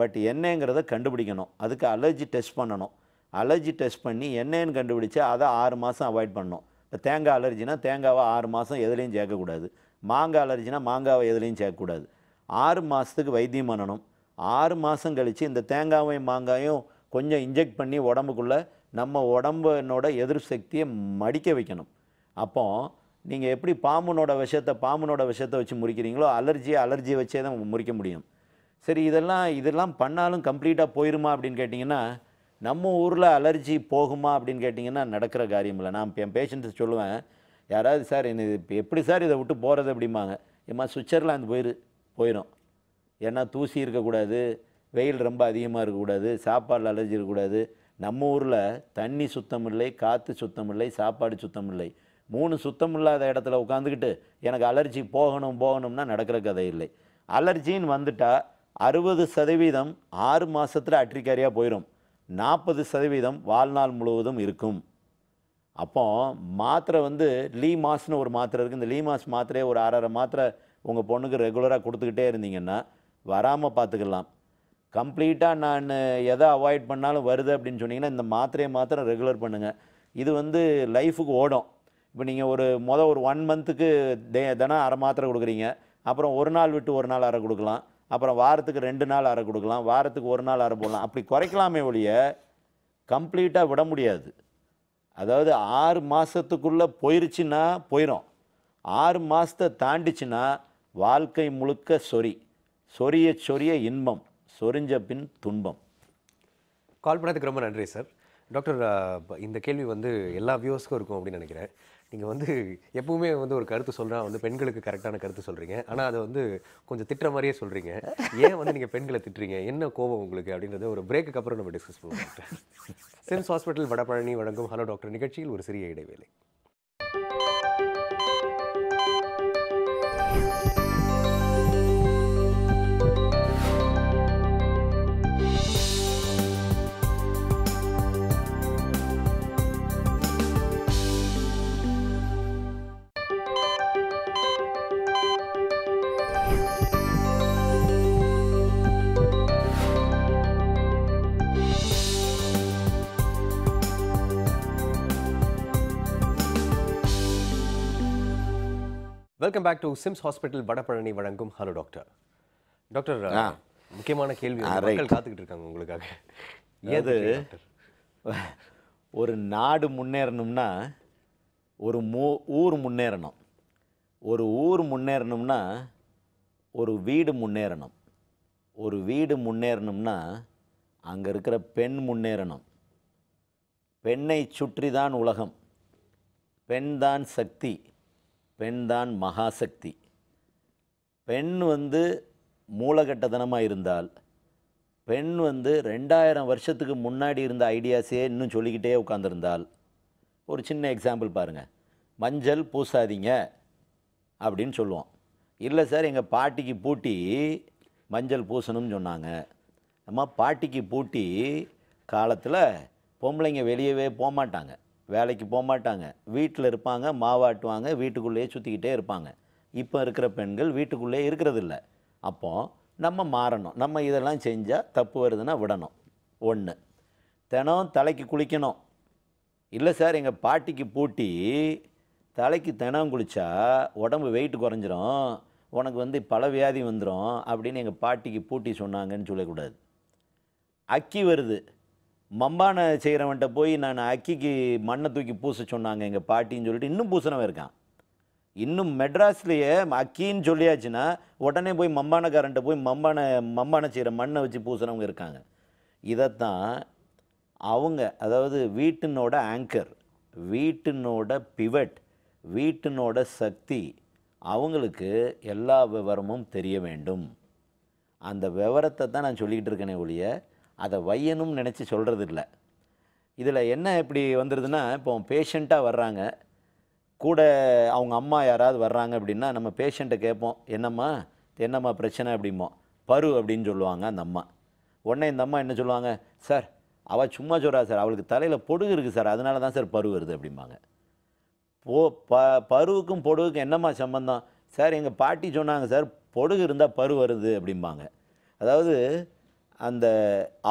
பட் என்னங்கிறத கண்டுபிடிக்கணும் அதுக்கு அலர்ஜி டெஸ்ட் பண்ணணும் அலர்ஜி டெஸ்ட் பண்ணி என்னன்னு கண்டுபிடிச்சு அதை ஆறு மாதம் அவாய்ட் பண்ணணும் இப்போ தேங்காய் அலர்ஜினா தேங்காவை ஆறு மாதம் எதுலேயும் சேர்க்கக்கூடாது மாங்காய் அலர்ஜினா மாங்காவை எதுலேயும் சேர்க்கக்கூடாது ஆறு மாதத்துக்கு வைத்தியம் பண்ணணும் ஆறு மாதம் கழித்து இந்த தேங்காவையும் மாங்காயும் கொஞ்சம் இன்ஜெக்ட் பண்ணி உடம்புக்குள்ளே நம்ம உடம்புனோட எதிர் சக்தியை மடிக்க வைக்கணும் அப்போ நீங்கள் எப்படி பாம்புனோட விஷயத்தை பாம்புனோட விஷயத்தை வச்சு முறிக்கிறீங்களோ அலர்ஜியை அலர்ஜியை வச்சே தான் முறிக்க முடியும் சரி இதெல்லாம் இதெல்லாம் பண்ணாலும் கம்ப்ளீட்டாக போயிருமா அப்படின்னு கேட்டிங்கன்னா நம்ம ஊரில் அலர்ஜி போகுமா அப்படின்னு கேட்டிங்கன்னா நடக்கிற காரியம் இல்லை நான் என் பேஷண்ட்ஸ் சொல்லுவேன் யாராவது சார் என்ன இப்போ எப்படி சார் இதை விட்டு போகிறது அப்படிம்பாங்க ஏம்மா சுவிட்சர்லாந்து போயிரு போயிடும் ஏன்னா தூசி இருக்கக்கூடாது வெயில் ரொம்ப அதிகமாக இருக்கக்கூடாது சாப்பாடில் அலர்ஜி இருக்கக்கூடாது நம்ம ஊரில் தண்ணி சுத்தம் இல்லை காற்று சுத்தம் இல்லை சாப்பாடு சுத்தம் இல்லை மூணு சுத்தம் இல்லாத இடத்துல உட்காந்துக்கிட்டு எனக்கு அலர்ஜி போகணும் போகணும்னா நடக்கிற கதை இல்லை அலர்ஜின்னு வந்துட்டால் அறுபது சதவீதம் ஆறு மாதத்தில் அட்ரிகாரியாக போயிடும் நாற்பது சதவீதம் வாழ்நாள் முழுவதும் இருக்கும் அப்போ மாத்திரை வந்து லீ மாஸ்னு ஒரு மாத்திரை இருக்குது இந்த லீ மாஸ் மாத்திரையே ஒரு ஆறரை மாத்திரை உங்கள் பொண்ணுக்கு ரெகுலராக கொடுத்துக்கிட்டே இருந்தீங்கன்னா வராமல் பார்த்துக்கலாம் கம்ப்ளீட்டாக நான் எதை அவாய்ட் பண்ணாலும் வருது அப்படின்னு சொன்னீங்கன்னா இந்த மாத்திரையை மாத்திரம் ரெகுலர் பண்ணுங்கள் இது வந்து லைஃபுக்கு ஓடும் இப்போ நீங்கள் ஒரு மொதல் ஒரு ஒன் மந்த்துக்கு தினம் அரை மாத்திரை கொடுக்குறீங்க அப்புறம் ஒரு நாள் விட்டு ஒரு நாள் அரை கொடுக்கலாம் அப்புறம் வாரத்துக்கு ரெண்டு நாள் அரை கொடுக்கலாம் வாரத்துக்கு ஒரு நாள் அரை போடலாம் அப்படி குறைக்கலாமே ஒழிய கம்ப்ளீட்டாக விட முடியாது அதாவது ஆறு மாதத்துக்குள்ளே போயிருச்சுன்னா போயிடும் ஆறு மாதத்தை தாண்டிச்சுன்னா வாழ்க்கை முழுக்க சொறி சொரிய சொரிய இன்பம் சொரிஞ்ச பின் துன்பம் கால் பண்ணதுக்கு ரொம்ப நன்றி சார் டாக்டர் இந்த கேள்வி வந்து எல்லா வியூவர்ஸ்க்கும் இருக்கும் அப்படின்னு நினைக்கிறேன் நீங்கள் வந்து எப்பவுமே வந்து ஒரு கருத்து சொல்கிறா வந்து பெண்களுக்கு கரெக்டான கருத்து சொல்கிறீங்க ஆனால் அதை வந்து கொஞ்சம் திட்டுற மாதிரியே சொல்கிறீங்க ஏன் வந்து நீங்கள் பெண்களை திட்டுறீங்க என்ன கோபம் உங்களுக்கு அப்படின்றத ஒரு பிரேக்குக்கு அப்புறம் நம்ம டிஸ்கஸ் பண்ணுவோம் சென்ஸ் ஹாஸ்பிட்டல் வடபழனி வழங்கும் ஹலோ டாக்டர் நிகழ்ச்சியில் ஒரு சிறிய இடைவேளை welcome back to SIMS hospital Vadapalani வழங்கும் ஹலோ டாக்டர் டாக்டர் முக்கியமான கேள்வி காத்துக்கிட்டு இருக்காங்க உங்களுக்காக எது ஒரு நாடு முன்னேறணும்னா ஒரு மூ ஊர் முன்னேறணும் ஒரு ஊர் முன்னேறணும்னா ஒரு வீடு முன்னேறணும் ஒரு வீடு முன்னேறணும்னா அங்கே இருக்கிற பெண் முன்னேறணும் பெண்ணை சுற்றி தான் உலகம் பெண் தான் சக்தி பெண்தான் மகாசக்தி பெண் வந்து மூலகட்டத்தனமாக இருந்தால் பெண் வந்து ரெண்டாயிரம் வருஷத்துக்கு முன்னாடி இருந்த ஐடியாஸே இன்னும் சொல்லிக்கிட்டே உட்காந்துருந்தால் ஒரு சின்ன எக்ஸாம்பிள் பாருங்கள் மஞ்சள் பூசாதீங்க அப்படின்னு சொல்லுவோம் இல்லை சார் எங்கள் பாட்டிக்கு பூட்டி மஞ்சள் பூசணும்னு சொன்னாங்க நம்ம பாட்டிக்கு பூட்டி காலத்தில் பொம்பளைங்க வெளியவே போகமாட்டாங்க வேலைக்கு போக மாட்டாங்க வீட்டில் இருப்பாங்க மாவாட்டுவாங்க வீட்டுக்குள்ளேயே சுற்றிக்கிட்டே இருப்பாங்க இப்போ இருக்கிற பெண்கள் வீட்டுக்குள்ளேயே இருக்கிறதில்ல அப்போ நம்ம மாறணும் நம்ம இதெல்லாம் செஞ்சால் தப்பு வருதுன்னா விடணும் ஒன்று தினம் தலைக்கு குளிக்கணும் இல்லை சார் எங்கள் பாட்டிக்கு பூட்டி தலைக்கு தினம் குளித்தா உடம்பு வெயிட் குறைஞ்சிரும் உனக்கு வந்து பல வியாதி வந்துடும் அப்படின்னு எங்கள் பாட்டிக்கு பூட்டி சொன்னாங்கன்னு சொல்லக்கூடாது அக்கி வருது மம்பானை செய்கிறவன்ட்ட போய் நான் அக்கிக்கு மண்ணை தூக்கி பூச சொன்னாங்க எங்கள் பாட்டின்னு சொல்லிட்டு இன்னும் பூசினவன் இருக்கான் இன்னும் மெட்ராஸ்லேயே அக்கின்னு சொல்லியாச்சுன்னா உடனே போய் மம்பானக்காரன்ட்ட போய் மம்பானை மம்பானை செய்கிற மண்ணை வச்சு பூசினவங்க இருக்காங்க இதைத்தான் அவங்க அதாவது வீட்டினோட ஆங்கர் வீட்டினோட பிவட் வீட்டினோட சக்தி அவங்களுக்கு எல்லா விவரமும் தெரிய வேண்டும் அந்த விவரத்தை தான் நான் சொல்லிக்கிட்டு இருக்கேனே ஒழிய அதை வையணும்னு நினச்சி சொல்கிறது இல்லை இதில் என்ன இப்படி வந்துடுதுன்னா இப்போ பேஷண்ட்டாக வர்றாங்க கூட அவங்க அம்மா யாராவது வர்றாங்க அப்படின்னா நம்ம பேஷண்ட்டை கேட்போம் என்னம்மா என்னம்மா பிரச்சனை அப்படிம்போம் பரு அப்படின்னு சொல்லுவாங்க அந்த அம்மா உடனே இந்த அம்மா என்ன சொல்லுவாங்க சார் அவள் சும்மா சொல்கிறா சார் அவளுக்கு தலையில் பொடுகு இருக்குது சார் அதனால தான் சார் பரு வருது அப்படிம்பாங்க போ ப பருவுக்கும் பொடுவுக்கும் என்னம்மா சம்மந்தம் சார் எங்கள் பாட்டி சொன்னாங்க சார் பொடுகு இருந்தால் பரு வருது அப்படிம்பாங்க அதாவது அந்த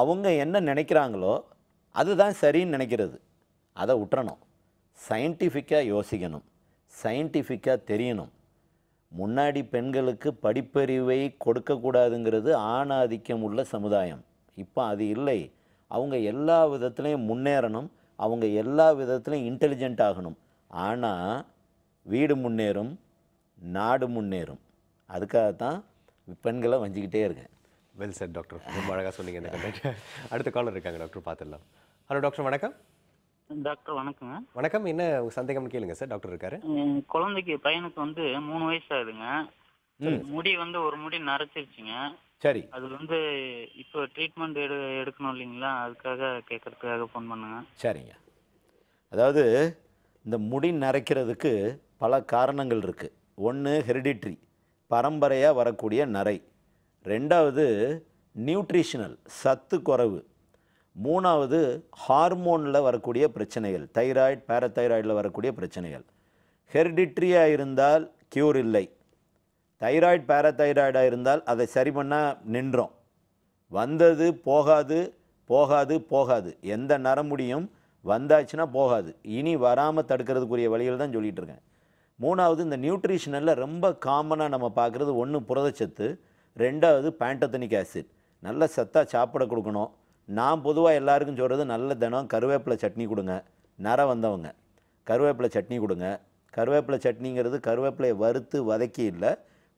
அவங்க என்ன நினைக்கிறாங்களோ அதுதான் சரின்னு நினைக்கிறது அதை விட்டுறணும் சயின்டிஃபிக்காக யோசிக்கணும் சயின்டிஃபிக்காக தெரியணும் முன்னாடி பெண்களுக்கு படிப்பறிவை கொடுக்கக்கூடாதுங்கிறது ஆணாதிக்கம் உள்ள சமுதாயம் இப்போ அது இல்லை அவங்க எல்லா விதத்துலேயும் முன்னேறணும் அவங்க எல்லா விதத்துலையும் இன்டெலிஜெண்ட் ஆகணும் ஆனால் வீடு முன்னேறும் நாடு முன்னேறும் அதுக்காக தான் பெண்களை வஞ்சிக்கிட்டே இருக்கேன் வெல் சார் டாக்டர் ரொம்ப அழகாக சொன்னீங்க இந்த அடுத்த காலர் இருக்காங்க டாக்டர் பார்த்துடலாம் ஹலோ டாக்டர் வணக்கம் டாக்டர் வணக்கங்க வணக்கம் என்ன சந்தேகம் கேளுங்க சார் டாக்டர் இருக்காரு குழந்தைக்கு பையனுக்கு வந்து மூணு வயசு ஆகுதுங்க முடி வந்து ஒரு முடி நரைச்சிருச்சுங்க சரி அது வந்து இப்போ ட்ரீட்மெண்ட் எடு எடுக்கணும் இல்லைங்களா அதுக்காக கேட்கறதுக்காக ஃபோன் பண்ணுங்க சரிங்க அதாவது இந்த முடி நரைக்கிறதுக்கு பல காரணங்கள் இருக்குது ஒன்று ஹெரிடிட்ரி பரம்பரையாக வரக்கூடிய நரை ரெண்டாவது நியூட்ரிஷனல் சத்து குறைவு மூணாவது ஹார்மோனில் வரக்கூடிய பிரச்சனைகள் தைராய்டு பேரதைராய்டில் வரக்கூடிய பிரச்சனைகள் ஹெரிடிட்ரியாக இருந்தால் க்யூர் இல்லை தைராய்டு பேரதைராய்டாக இருந்தால் அதை சரி பண்ணால் நின்றோம் வந்தது போகாது போகாது போகாது எந்த நரமுடியும் வந்தாச்சுன்னா போகாது இனி வராமல் தடுக்கிறதுக்குரிய வழிகள் தான் சொல்லிகிட்டு இருக்கேன் மூணாவது இந்த நியூட்ரிஷனில் ரொம்ப காமனாக நம்ம பார்க்குறது ஒன்று புரதச்சத்து ரெண்டாவது பேண்டத்தனிக் ஆசிட் நல்ல சத்தாக சாப்பிட கொடுக்கணும் நான் பொதுவாக எல்லாருக்கும் சொல்கிறது நல்ல தினம் கருவேப்பிலை சட்னி கொடுங்க நர வந்தவங்க கருவேப்பிலை சட்னி கொடுங்க கருவேப்பிலை சட்னிங்கிறது கருவேப்பிலையை வறுத்து வதக்கி இல்லை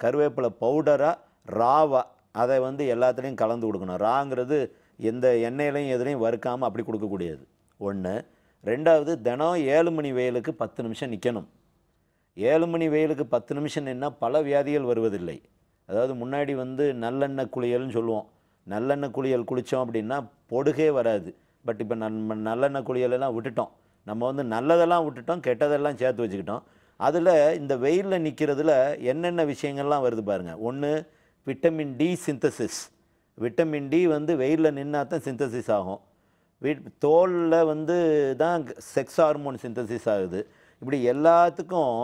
கருவேப்பிலை பவுடராக ராவாக அதை வந்து எல்லாத்துலேயும் கலந்து கொடுக்கணும் ராங்கிறது எந்த எண்ணெயிலையும் எதுலையும் வறுக்காமல் அப்படி கொடுக்கக்கூடியது ஒன்று ரெண்டாவது தினம் ஏழு மணி வெயிலுக்கு பத்து நிமிஷம் நிற்கணும் ஏழு மணி வெயிலுக்கு பத்து நிமிஷம் நின்னால் பல வியாதிகள் வருவதில்லை அதாவது முன்னாடி வந்து நல்லெண்ணெய் குளியல்னு சொல்லுவோம் நல்லெண்ணெய் குளியல் குளித்தோம் அப்படின்னா பொடுகே வராது பட் இப்போ நம்ம நல்லெண்ணெய் குளியலெல்லாம் விட்டுட்டோம் நம்ம வந்து நல்லதெல்லாம் விட்டுட்டோம் கெட்டதெல்லாம் சேர்த்து வச்சுக்கிட்டோம் அதில் இந்த வெயிலில் நிற்கிறதுல என்னென்ன விஷயங்கள்லாம் வருது பாருங்கள் ஒன்று vitamin D synthesis vitamin D வந்து வெயிலில் நின்னா தான் சிந்தசிஸ் ஆகும் வீ தோலில் வந்து தான் செக்ஸ் ஹார்மோன் சிந்தசிஸ் ஆகுது இப்படி எல்லாத்துக்கும்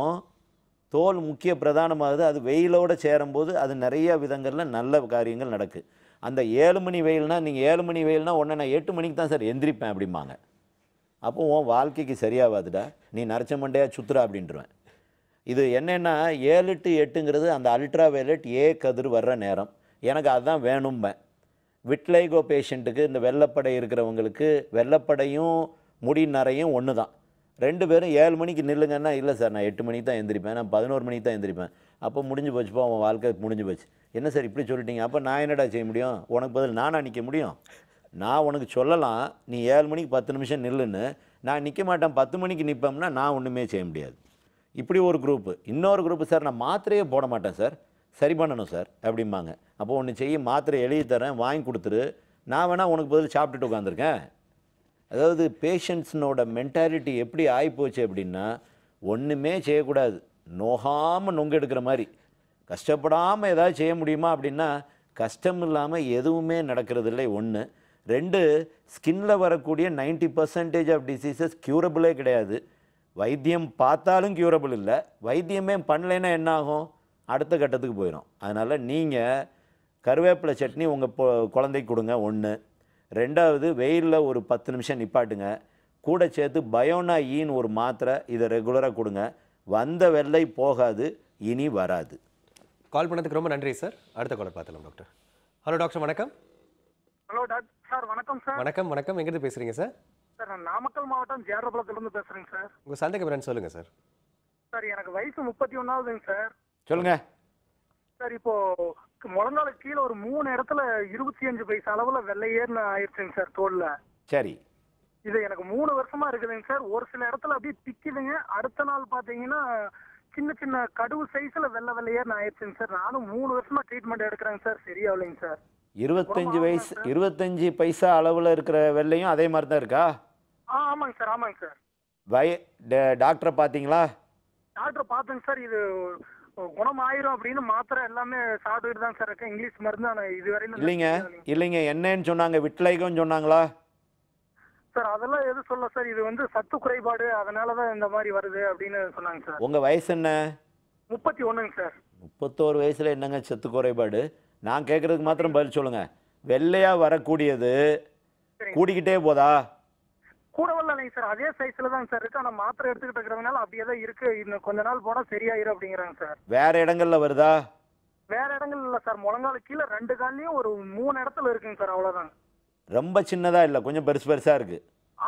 தோல் முக்கிய பிரதானமாகுது அது வெயிலோடு சேரும்போது அது நிறைய விதங்களில் நல்ல காரியங்கள் நடக்குது அந்த ஏழு மணி வெயில்னால் நீங்கள் ஏழு மணி வெயில்னால் உடனே நான் எட்டு மணிக்கு தான் சார் எந்திரிப்பேன் அப்படிம்பாங்க அப்போ உன் வாழ்க்கைக்கு சரியாகாதுடா நீ நரைச்ச மண்டையாக சுற்றுறா அப்படின்ட்டுருவேன் இது என்னென்னா ஏழு டு எட்டுங்கிறது அந்த அல்ட்ரா வயலட் ஏ கதிர் வர்ற நேரம் எனக்கு அதுதான் வேணும்பேன் விட்லைகோ பேஷண்ட்டுக்கு இந்த வெள்ளப்படை இருக்கிறவங்களுக்கு வெள்ளப்படையும் முடி நரையும் ஒன்று தான் ரெண்டு பேரும் ஏழு மணிக்கு நில்லுங்கன்னா இல்லை சார் நான் எட்டு மணிக்கு தான் எந்திரிப்பேன் நான் பதினோரு மணிக்கு தான் எந்திரிப்பேன் அப்போ முடிஞ்சு போச்சுப்போ அவன் வாழ்க்கை முடிஞ்சு போச்சு என்ன சார் இப்படி சொல்லிட்டீங்க அப்போ நான் என்னடா செய்ய முடியும் உனக்கு பதில் நானாக நிற்க முடியும் நான் உனக்கு சொல்லலாம் நீ ஏழு மணிக்கு பத்து நிமிஷம் நில்லுன்னு நான் நிற்க மாட்டேன் பத்து மணிக்கு நிற்பேம்னா நான் ஒன்றுமே செய்ய முடியாது இப்படி ஒரு குரூப்பு இன்னொரு குரூப்பு சார் நான் மாத்திரையே போட மாட்டேன் சார் சரி பண்ணணும் சார் அப்படிம்பாங்க அப்போ ஒன்று செய்ய மாத்திரை எழுதி தரேன் வாங்கி கொடுத்துரு நான் வேணால் உனக்கு பதில் சாப்பிட்டுட்டு உட்காந்துருக்கேன் அதாவது பேஷண்ட்ஸ்னோட மென்டாலிட்டி எப்படி ஆகிப்போச்சு அப்படின்னா ஒன்றுமே செய்யக்கூடாது நோகாமல் எடுக்கிற மாதிரி கஷ்டப்படாமல் ஏதாவது செய்ய முடியுமா அப்படின்னா கஷ்டம் இல்லாமல் எதுவுமே நடக்கிறது இல்லை ஒன்று ரெண்டு ஸ்கின்னில் வரக்கூடிய ninety percentage of diseases curable கிடையாது வைத்தியம் பார்த்தாலும் க்யூரபிள் இல்லை வைத்தியமே பண்ணலைன்னா என்ன ஆகும் அடுத்த கட்டத்துக்கு போயிடும் அதனால் நீங்கள் கருவேப்பிலை சட்னி உங்கள் குழந்தைக்கு கொடுங்க ஒன்று ரெண்டாவது வெயிலில் ஒரு பத்து நிமிஷம் நிப்பாட்டுங்க கூட சேர்த்து பயோனா ஈன்னு ஒரு மாத்திரை இதை ரெகுலராக கொடுங்க வந்த வெள்ளை போகாது இனி வராது கால் பண்ணதுக்கு ரொம்ப நன்றி சார் அடுத்த கால பார்த்துலாம் டாக்டர் ஹலோ டாக்டர் வணக்கம் ஹலோ டாக்டர் சார் வணக்கம் சார் வணக்கம் வணக்கம் எங்கேருந்து பேசுகிறீங்க சார் சார் நான் நாமக்கல் மாவட்டம் ஜேரபுலத்திலிருந்து பேசுகிறேங்க சார் உங்கள் சந்தேக பிரான் சொல்லுங்கள் சார் சார் எனக்கு வயசு முப்பத்தி ஒன்றாவதுங்க சார் சொல்லுங்கள் சார் இப்போது நாள் கீழே ஒரு மூணு இடத்துல இருபத்தி அஞ்சு பைசா அளவுல வெள்ளையேன்னு ஆயிடுச்சுங்க சார் தோல்ல சரி இது எனக்கு மூணு வருஷமா இருக்குதுங்க சார் ஒரு சில இடத்துல அப்படியே பிக்குதுங்க அடுத்த நாள் பாத்தீங்கன்னா சின்ன சின்ன கடுவு சைஸ்ல வெள்ள வெள்ளையேர்னு ஆயிடுச்சுங்க சார் நானும் மூணு வருஷமா ட்ரீட்மெண்ட் எடுக்கிறேங்க சார் சரியாவலைங்க சார் இருபத்தஞ்சு வயசு இருபத்தஞ்சு பைசா அளவுல இருக்கிற வெள்ளையும் அதே மாதிரி தான் இருக்கா ஆ ஆமாங்க சார் ஆமாங்க சார் வய டாக்டரை பார்த்தீங்களா டாக்டர் பார்த்தேங்க சார் இது குணம் ஆயிரும் அப்படின்னு மாத்திரை எல்லாமே சாப்பிட்டுட்டு தான் சார் இருக்கு இங்கிலீஷ் மருந்து இது இதுவரையிலும் இல்லைங்க இல்லைங்க என்னன்னு சொன்னாங்க விட்லைகம்னு சொன்னாங்களா சார் அதெல்லாம் எதுவும் சொல்ல சார் இது வந்து சத்து குறைபாடு அதனால தான் இந்த மாதிரி வருது அப்படின்னு சொன்னாங்க சார் உங்கள் வயசு என்ன முப்பத்தி ஒன்றுங்க சார் முப்பத்தோரு வயசில் என்னங்க சத்து குறைபாடு நான் கேட்குறதுக்கு மாத்திரம் பதில் சொல்லுங்கள் வெள்ளையாக வரக்கூடியது கூடிக்கிட்டே போதா கூடவல்ல இல்லைங்க சார் அதே சைஸ்ல தான் சார் இருக்கு ஆனா மாத்திரை எடுத்துக்கிட்டு இருக்கிறதுனால அப்படியே தான் இருக்கு இன்னும் கொஞ்ச நாள் போனா சரியாயிரும் அப்படிங்கிறாங்க சார் வேற இடங்கள்ல வருதா வேற இடங்கள்ல இல்ல சார் முழங்கால கீழே ரெண்டு காலையும் ஒரு மூணு இடத்துல இருக்குங்க சார் அவ்வளவுதான் ரொம்ப சின்னதா இல்ல கொஞ்சம் பெருசு பெருசா இருக்கு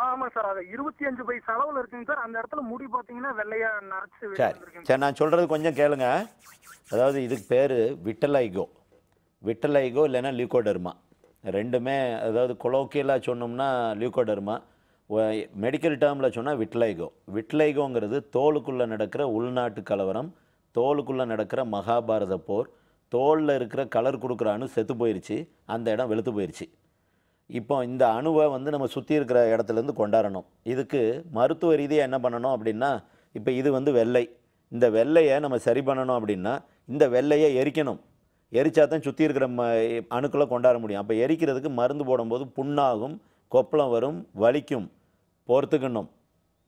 ஆமா சார் அது இருபத்தி அஞ்சு பைஸ் அளவுல இருக்குங்க சார் அந்த இடத்துல முடி பாத்தீங்கன்னா வெள்ளையா நரைச்சு சரி சரி நான் சொல்றது கொஞ்சம் கேளுங்க அதாவது இதுக்கு பேர் விட்டலைகோ விட்டலைகோ இல்லைன்னா லியூகோடர்மா ரெண்டுமே அதாவது கொலோக்கியலாக சொன்னோம்னா லியூகோடர்மா மெடிக்கல் டேர்மில் சொன்னால் விட்லைகோ விட்லைகோங்கிறது தோலுக்குள்ளே நடக்கிற உள்நாட்டு கலவரம் தோலுக்குள்ளே நடக்கிற மகாபாரத போர் தோலில் இருக்கிற கலர் கொடுக்குற அணு செத்து போயிடுச்சு அந்த இடம் வெளுத்து போயிடுச்சு இப்போ இந்த அணுவை வந்து நம்ம சுற்றி இருக்கிற இடத்துலேருந்து கொண்டாடணும் இதுக்கு மருத்துவ ரீதியாக என்ன பண்ணணும் அப்படின்னா இப்போ இது வந்து வெள்ளை இந்த வெள்ளையை நம்ம சரி பண்ணணும் அப்படின்னா இந்த வெள்ளையை எரிக்கணும் எரித்தா தான் சுற்றி இருக்கிற ம அணுக்களை கொண்டாட முடியும் அப்போ எரிக்கிறதுக்கு மருந்து போடும்போது புண்ணாகும் கொப்பளம் வரும் வலிக்கும் பொறுத்துக்கணும்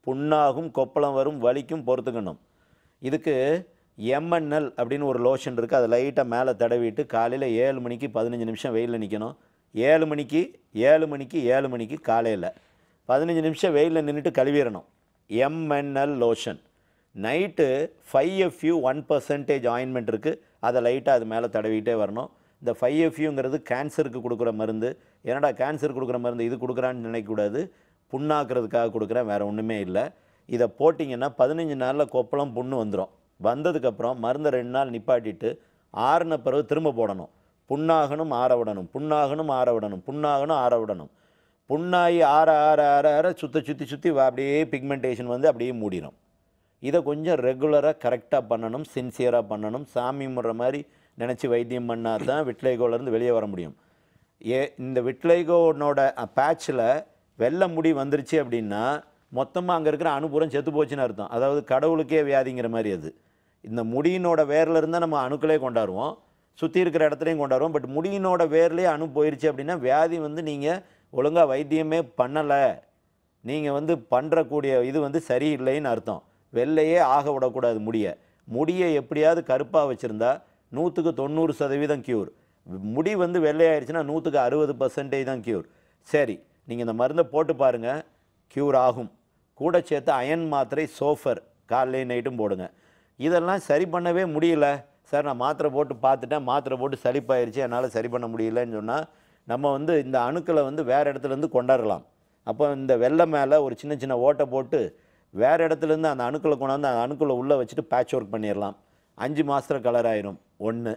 புண்ணாகும் கொப்பளம் வரும் வலிக்கும் பொறுத்துக்கணும் இதுக்கு எம்என்எல் அப்படின்னு ஒரு லோஷன் இருக்குது அதை லைட்டாக மேலே தடவிட்டு காலையில் ஏழு மணிக்கு பதினஞ்சு நிமிஷம் வெயிலில் நிற்கணும் ஏழு மணிக்கு ஏழு மணிக்கு ஏழு மணிக்கு காலையில் பதினஞ்சு நிமிஷம் வெயிலில் நின்றுட்டு கழுவிடணும் MNL lotion night five FU one percentage ointment இருக்குது அதை லைட்டாக அது மேலே தடவிக்கிட்டே வரணும் இந்த ஃபைவ் எஃப்யூங்கிறது கேன்சருக்கு கொடுக்குற மருந்து என்னடா கேன்சர் கொடுக்குற மருந்து இது கொடுக்குறான்னு நினைக்கக்கூடாது புண்ணாக்குறதுக்காக கொடுக்குறேன் வேறு ஒன்றுமே இல்லை இதை போட்டிங்கன்னா பதினஞ்சு நாளில் கொப்பளம் புண்ணு வந்துடும் வந்ததுக்கப்புறம் மருந்தை ரெண்டு நாள் நிப்பாட்டிட்டு ஆறுன பிறகு திரும்ப போடணும் புண்ணாகணும் ஆற விடணும் புண்ணாகணும் ஆற விடணும் புண்ணாகணும் ஆற விடணும் புண்ணாகி ஆற ஆற ஆற ஆற சுற்றி சுற்றி சுற்றி அப்படியே பிக்மெண்டேஷன் வந்து அப்படியே மூடிடும் இதை கொஞ்சம் ரெகுலராக கரெக்டாக பண்ணணும் சின்சியராக பண்ணணும் சாமி முடுற மாதிரி நினச்சி வைத்தியம் பண்ணால் தான் விட்லைகோலேருந்து வெளியே வர முடியும் ஏ இந்த விட்லைகோனோட பேட்சில் வெள்ளை முடி வந்துருச்சு அப்படின்னா மொத்தமாக அங்கே இருக்கிற அணுபுரம் செத்து போச்சுன்னு அர்த்தம் அதாவது கடவுளுக்கே வியாதிங்கிற மாதிரி அது இந்த முடியினோட வேரில் இருந்தால் நம்ம அணுக்களே கொண்டாடுவோம் சுற்றி இருக்கிற இடத்துலையும் கொண்டாடுவோம் பட் முடியினோட வேர்லேயே அணு போயிடுச்சு அப்படின்னா வியாதி வந்து நீங்கள் ஒழுங்காக வைத்தியமே பண்ணலை நீங்கள் வந்து பண்ணுறக்கூடிய இது வந்து சரியில்லைன்னு அர்த்தம் வெள்ளையே ஆக விடக்கூடாது முடிய முடியை எப்படியாவது கருப்பாக வச்சுருந்தா நூற்றுக்கு தொண்ணூறு சதவீதம் க்யூர் முடி வந்து வெள்ளையாயிருச்சுன்னா நூற்றுக்கு அறுபது பர்சன்டேஜ் தான் க்யூர் சரி நீங்கள் இந்த மருந்தை போட்டு பாருங்கள் க்யூர் ஆகும் கூட சேர்த்து அயன் மாத்திரை சோஃபர் காலையில் நைட்டும் போடுங்க இதெல்லாம் சரி பண்ணவே முடியல சார் நான் மாத்திரை போட்டு பார்த்துட்டேன் மாத்திரை போட்டு சளிப்பாயிருச்சு என்னால் சரி பண்ண முடியலன்னு சொன்னால் நம்ம வந்து இந்த அணுக்களை வந்து வேறு இடத்துலேருந்து கொண்டாடலாம் அப்போ இந்த வெள்ளை மேலே ஒரு சின்ன சின்ன ஓட்டை போட்டு வேறு இடத்துலேருந்து அந்த அணுக்களை கொண்டாந்து அந்த அணுக்களை உள்ளே வச்சுட்டு பேட்ச் ஒர்க் பண்ணிடலாம் அஞ்சு மாதத்தில் கலர் ஆயிரும் ஒன்று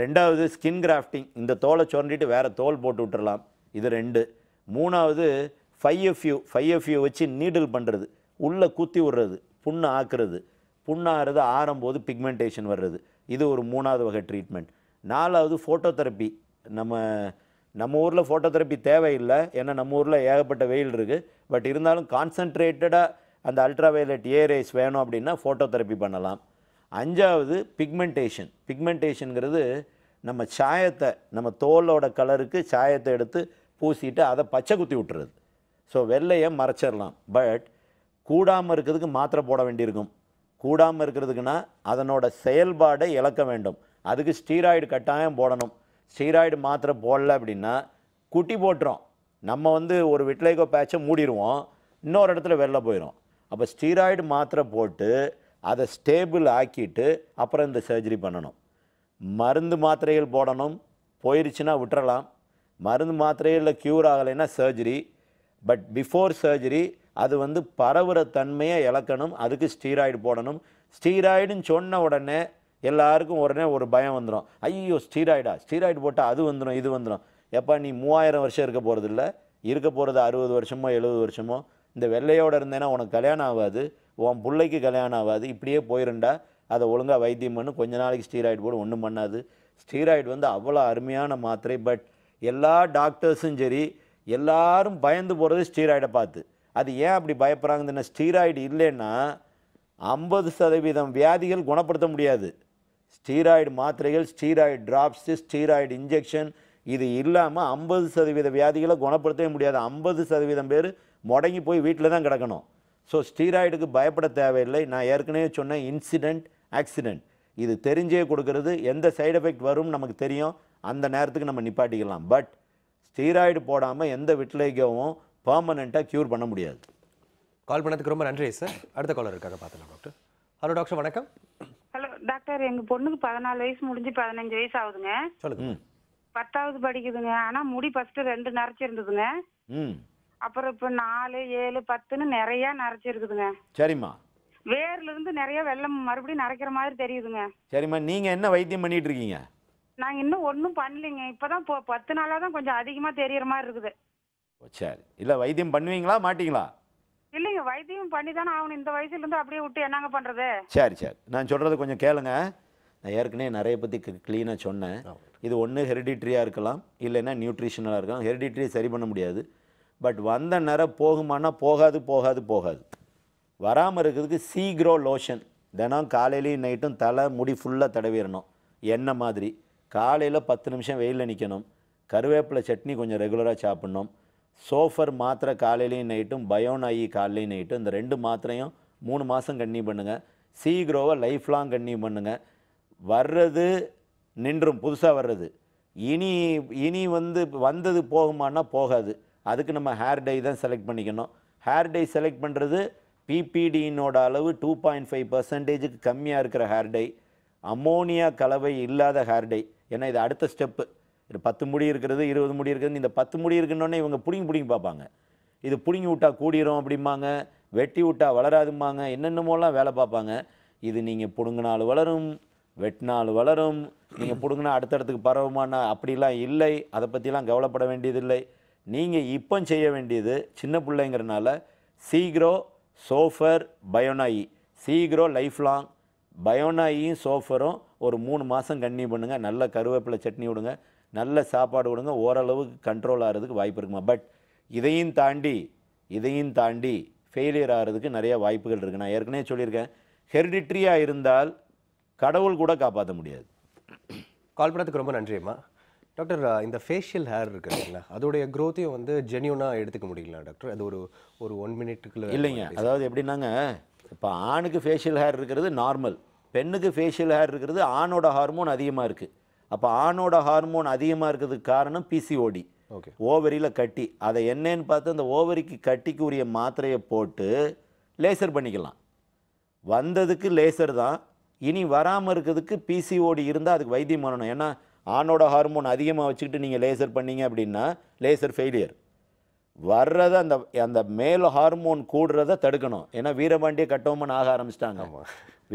ரெண்டாவது ஸ்கின் கிராஃப்டிங் இந்த தோலை சொன்னிட்டு வேறு தோல் போட்டு விட்டுறலாம் இது ரெண்டு மூணாவது ஃபைவ் யூ ஃபைவ் யூ வச்சு நீடில் பண்ணுறது உள்ளே குத்தி விடுறது புண்ணு ஆக்குறது புண்ணாகிறது ஆறும்போது பிக்மெண்டேஷன் வர்றது இது ஒரு மூணாவது வகை ட்ரீட்மெண்ட் நாலாவது ஃபோட்டோ தெரப்பி நம்ம நம்ம ஊரில் ஃபோட்டோ தெரப்பி தேவையில்லை ஏன்னா நம்ம ஊரில் ஏகப்பட்ட வெயில் இருக்குது பட் இருந்தாலும் கான்சன்ட்ரேட்டடாக அந்த அல்ட்ரா வயலட் ஏரேஸ் வேணும் அப்படின்னா ஃபோட்டோ தெரப்பி பண்ணலாம் அஞ்சாவது பிக்மெண்டேஷன் பிக்மெண்டேஷனுங்கிறது நம்ம சாயத்தை நம்ம தோலோட கலருக்கு சாயத்தை எடுத்து பூசிட்டு அதை பச்சை குத்தி விட்டுறது ஸோ வெள்ளையை மறைச்சிடலாம் பட் கூடாமல் இருக்கிறதுக்கு மாத்திரை போட வேண்டியிருக்கும் கூடாமல் இருக்கிறதுக்குன்னா அதனோட செயல்பாடை இழக்க வேண்டும் அதுக்கு ஸ்டீராய்டு கட்டாயம் போடணும் ஸ்டீராய்டு மாத்திரை போடல அப்படின்னா குட்டி போட்டுரும் நம்ம வந்து ஒரு விட்லைகோ பேட்சை மூடிடுவோம் இன்னொரு இடத்துல வெளில போயிடும் அப்போ ஸ்டீராய்டு மாத்திரை போட்டு அதை ஸ்டேபிள் ஆக்கிட்டு அப்புறம் இந்த சர்ஜரி பண்ணணும் மருந்து மாத்திரைகள் போடணும் போயிடுச்சுன்னா விட்டுறலாம் மருந்து மாத்திரைகளில் க்யூர் ஆகலைன்னா சர்ஜரி பட் பிஃபோர் சர்ஜரி அது வந்து பரவுற தன்மையை இழக்கணும் அதுக்கு ஸ்டீராய்டு போடணும் ஸ்டீராய்டுன்னு சொன்ன உடனே எல்லாருக்கும் உடனே ஒரு பயம் வந்துடும் ஐயோ ஸ்டீராய்டா ஸ்டீராய்டு போட்டால் அது வந்துடும் இது வந்துடும் எப்போ நீ மூவாயிரம் வருஷம் இருக்க போகிறதில்ல இருக்க போகிறது அறுபது வருஷமோ எழுபது வருஷமோ இந்த வெள்ளையோடு இருந்தேன்னா உனக்கு கல்யாணம் ஆகாது உன் பிள்ளைக்கு கல்யாணம் ஆகாது இப்படியே போயிருண்டா அதை ஒழுங்காக வைத்தியம் பண்ணு கொஞ்ச நாளைக்கு ஸ்டீராய்டு போடு ஒன்றும் பண்ணாது ஸ்டீராய்டு வந்து அவ்வளோ அருமையான மாத்திரை பட் எல்லா டாக்டர்ஸும் சரி எல்லாரும் பயந்து போகிறது ஸ்டீராய்டை பார்த்து அது ஏன் அப்படி பயப்படுறாங்கன்னா ஸ்டீராய்டு இல்லைன்னா ஐம்பது சதவீதம் வியாதிகள் குணப்படுத்த முடியாது ஸ்டீராய்டு மாத்திரைகள் ஸ்டீராய்டு ட்ராப்ஸு ஸ்டீராய்டு இன்ஜெக்ஷன் இது இல்லாமல் ஐம்பது சதவீத வியாதிகளை குணப்படுத்தவே முடியாது ஐம்பது சதவீதம் பேர் முடங்கி போய் வீட்டில் தான் கிடக்கணும் ஸோ ஸ்டீராய்டுக்கு பயப்பட தேவையில்லை நான் ஏற்கனவே சொன்ன இன்சிடெண்ட் ஆக்சிடெண்ட் இது தெரிஞ்சே கொடுக்கறது எந்த சைடு எஃபெக்ட் வரும்னு நமக்கு தெரியும் அந்த நேரத்துக்கு நம்ம நிப்பாட்டிக்கலாம் பட் ஸ்டீராய்டு போடாமல் எந்த விட்லேக்கவும் பர்மனெண்ட்டாக க்யூர் பண்ண முடியாது கால் பண்ணதுக்கு ரொம்ப நன்றி சார் அடுத்த காலர் இருக்காங்க பார்த்துலாம் டாக்டர் ஹலோ டாக்டர் வணக்கம் ஹலோ டாக்டர் எங்கள் பொண்ணுக்கு பதினாலு வயசு முடிஞ்சு பதினஞ்சு வயசு ஆகுதுங்க சொல்லுங்க பத்தாவது படிக்குதுங்க ஆனால் முடி ஃபஸ்ட்டு ரெண்டு நரைச்சிருந்ததுங்க அப்புறம் இப்போ நாலு ஏழு பத்துன்னு நிறைய நரைச்சிருக்குதுங்க சரிம்மா வேர்ல இருந்து நிறைய வெள்ளம் மறுபடியும் நரைக்கிற மாதிரி தெரியுதுங்க சரிம்மா நீங்க என்ன வைத்தியம் பண்ணிட்டு இருக்கீங்க நாங்க இன்னும் ஒன்றும் பண்ணலைங்க இப்பதான் போ பத்து நாளா தான் கொஞ்சம் அதிகமா தெரியற மாதிரி இருக்குது ஓ, சரி இல்ல வைத்தியம் பண்ணுவீங்களா மாட்டீங்களா இல்லைங்க வைத்தியம் பண்ணி தானே ஆகணும் இந்த வயசுல இருந்து அப்படியே விட்டு என்னங்க பண்றது சரி சரி நான் சொல்கிறது கொஞ்சம் கேளுங்க நான் ஏற்கனவே நிறைய பற்றி க்ளீனாக சொன்னேன் இது ஒன்று ஹெரிடிட்ரியாக இருக்கலாம் இல்லைன்னா நியூட்ரிஷனலாக இருக்கலாம் ஹெரிடிட்ரி சரி பண்ண முடியாது பட் வந்த நேரம் போகுமானா போகாது போகாது போகாது வராமல் இருக்கிறதுக்கு சீக்ரோ லோஷன் தினம் காலையிலையும் நைட்டும் தலை முடி ஃபுல்லாக தடவிடணும் எண்ணெய் மாதிரி காலையில் பத்து நிமிஷம் வெயிலில் நிற்கணும் கருவேப்பிலை சட்னி கொஞ்சம் ரெகுலராக சாப்பிட்ணும் சோஃபர் மாத்திரை காலையிலையும் நைட்டும் பயோனாயி காலையிலையும் நைட்டும் இந்த ரெண்டு மாத்திரையும் மூணு மாதம் கன்னியூ பண்ணுங்கள் சீக்ரோவை லைஃப் லாங் கன்னியூ பண்ணுங்கள் வர்றது நின்றும் புதுசாக வர்றது இனி இனி வந்து வந்தது போகுமானா போகாது அதுக்கு நம்ம ஹேர் டை தான் செலக்ட் பண்ணிக்கணும் ஹேர் டை செலக்ட் பண்ணுறது பிபிடியினோட அளவு டூ பாயிண்ட் ஃபைவ் பர்சன்டேஜுக்கு கம்மியாக இருக்கிற ஹேர் டை அமோனியா கலவை இல்லாத ஹேர் டை ஏன்னா இது அடுத்த ஸ்டெப்பு இது பத்து முடி இருக்கிறது இருபது முடி இருக்கிறது இந்த பத்து முடி இருக்குன்னொன்னே இவங்க பிடிங்கி பிடிங்கி பார்ப்பாங்க இது பிடிங்கி விட்டால் கூடிரும் அப்படிம்பாங்க வெட்டி விட்டால் வளராதும்பாங்க என்னென்னமோலாம் வேலை பார்ப்பாங்க இது நீங்கள் பிடுங்கினாலும் வளரும் வெட்டினாலும் வளரும் நீங்கள் பிடுங்கினா இடத்துக்கு பரவுமானா அப்படிலாம் இல்லை அதை பற்றிலாம் கவலைப்பட வேண்டியதில்லை நீங்கள் இப்போ செய்ய வேண்டியது சின்ன பிள்ளைங்கிறனால சீக்ரோ சோஃபர் பயோனாயி சீக்ரோ லைஃப் லாங் பயோனாயும் சோஃபரும் ஒரு மூணு மாதம் கண்ணி பண்ணுங்கள் நல்ல கருவேப்பிலை சட்னி விடுங்க நல்ல சாப்பாடு கொடுங்க ஓரளவுக்கு கண்ட்ரோல் ஆகிறதுக்கு வாய்ப்பு இருக்குமா பட் இதையும் தாண்டி இதையும் தாண்டி ஃபெயிலியர் ஆகிறதுக்கு நிறைய வாய்ப்புகள் இருக்குது நான் ஏற்கனவே சொல்லியிருக்கேன் ஹெரிடிட்ரியாக இருந்தால் கடவுள் கூட காப்பாற்ற முடியாது கால் பண்ணதுக்கு ரொம்ப நன்றியம்மா டாக்டர் இந்த ஃபேஷியல் ஹேர் இருக்கு இல்லைங்களா அதோடைய க்ரோத்தையும் வந்து ஜென்யூனாக எடுத்துக்க முடியல டாக்டர் அது ஒரு ஒரு ஒன் மினிட்டுக்குள்ள இல்லைங்க அதாவது எப்படின்னாங்க இப்போ ஆணுக்கு ஃபேஷியல் ஹேர் இருக்கிறது நார்மல் பெண்ணுக்கு ஃபேஷியல் ஹேர் இருக்கிறது ஆணோட ஹார்மோன் அதிகமாக இருக்குது அப்போ ஆணோட ஹார்மோன் அதிகமாக இருக்கிறதுக்கு காரணம் பிசிஓடி ஓகே ஓவரியில் கட்டி அதை என்னன்னு பார்த்து அந்த ஓவரிக்கு கட்டிக்கு உரிய மாத்திரையை போட்டு லேசர் பண்ணிக்கலாம் வந்ததுக்கு லேசர் தான் இனி வராமல் இருக்கிறதுக்கு பிசிஓடி இருந்தால் அதுக்கு வைத்தியம் பண்ணணும் ஏன்னா ஆணோட ஹார்மோன் அதிகமாக வச்சுக்கிட்டு நீங்கள் லேசர் பண்ணீங்க அப்படின்னா லேசர் ஃபெயிலியர் வர்றதை அந்த அந்த மேல் ஹார்மோன் கூடுறதை தடுக்கணும் ஏன்னா வீரபாண்டிய கட்டவுமன் ஆக ஆரம்பிச்சிட்டாங்க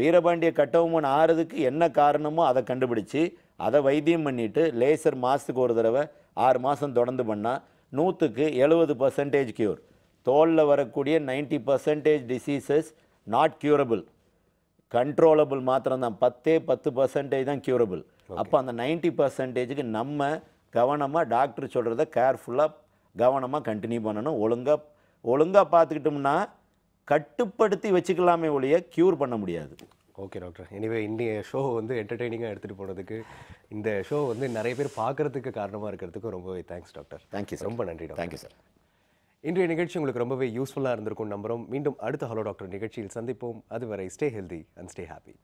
வீரபாண்டிய கட்டவுமன் ஆறுறதுக்கு என்ன காரணமோ அதை கண்டுபிடிச்சி அதை வைத்தியம் பண்ணிவிட்டு லேசர் மாதத்துக்கு ஒரு தடவை ஆறு மாதம் தொடர்ந்து பண்ணால் நூற்றுக்கு எழுபது பர்சன்டேஜ் க்யூர் தோலில் வரக்கூடிய ninety percentage diseases not curable controllable மாத்திரம்தான் பத்தே பத்து பர்சன்டேஜ் தான் க்யூரபிள் அப்போ அந்த நைன்ட்டி பர்சன்டேஜுக்கு நம்ம கவனமாக டாக்டர் சொல்கிறத கேர்ஃபுல்லாக கவனமாக கண்டினியூ பண்ணணும் ஒழுங்காக ஒழுங்காக பார்த்துக்கிட்டோம்னா கட்டுப்படுத்தி வச்சுக்கலாமே ஒழிய க்யூர் பண்ண முடியாது ஓகே டாக்டர் எனிவே இன்றைய ஷோ வந்து என்டர்டெய்னிங்காக எடுத்துகிட்டு போனதுக்கு இந்த ஷோ வந்து நிறைய பேர் பார்க்குறதுக்கு காரணமாக இருக்கிறதுக்கு ரொம்பவே தேங்க்ஸ் டாக்டர் தேங்க்யூ சார் ரொம்ப நன்றி டாக்டர் தேங்க்யூ சார் இன்றைய நிகழ்ச்சி உங்களுக்கு ரொம்பவே யூஸ்ஃபுல்லாக இருந்திருக்கும் நம்புகிறோம் மீண்டும் அடுத்த ஹலோ டாக்டர் நிகழ்ச்சியில் சந்திப்போம் அதுவரை stay healthy and stay happy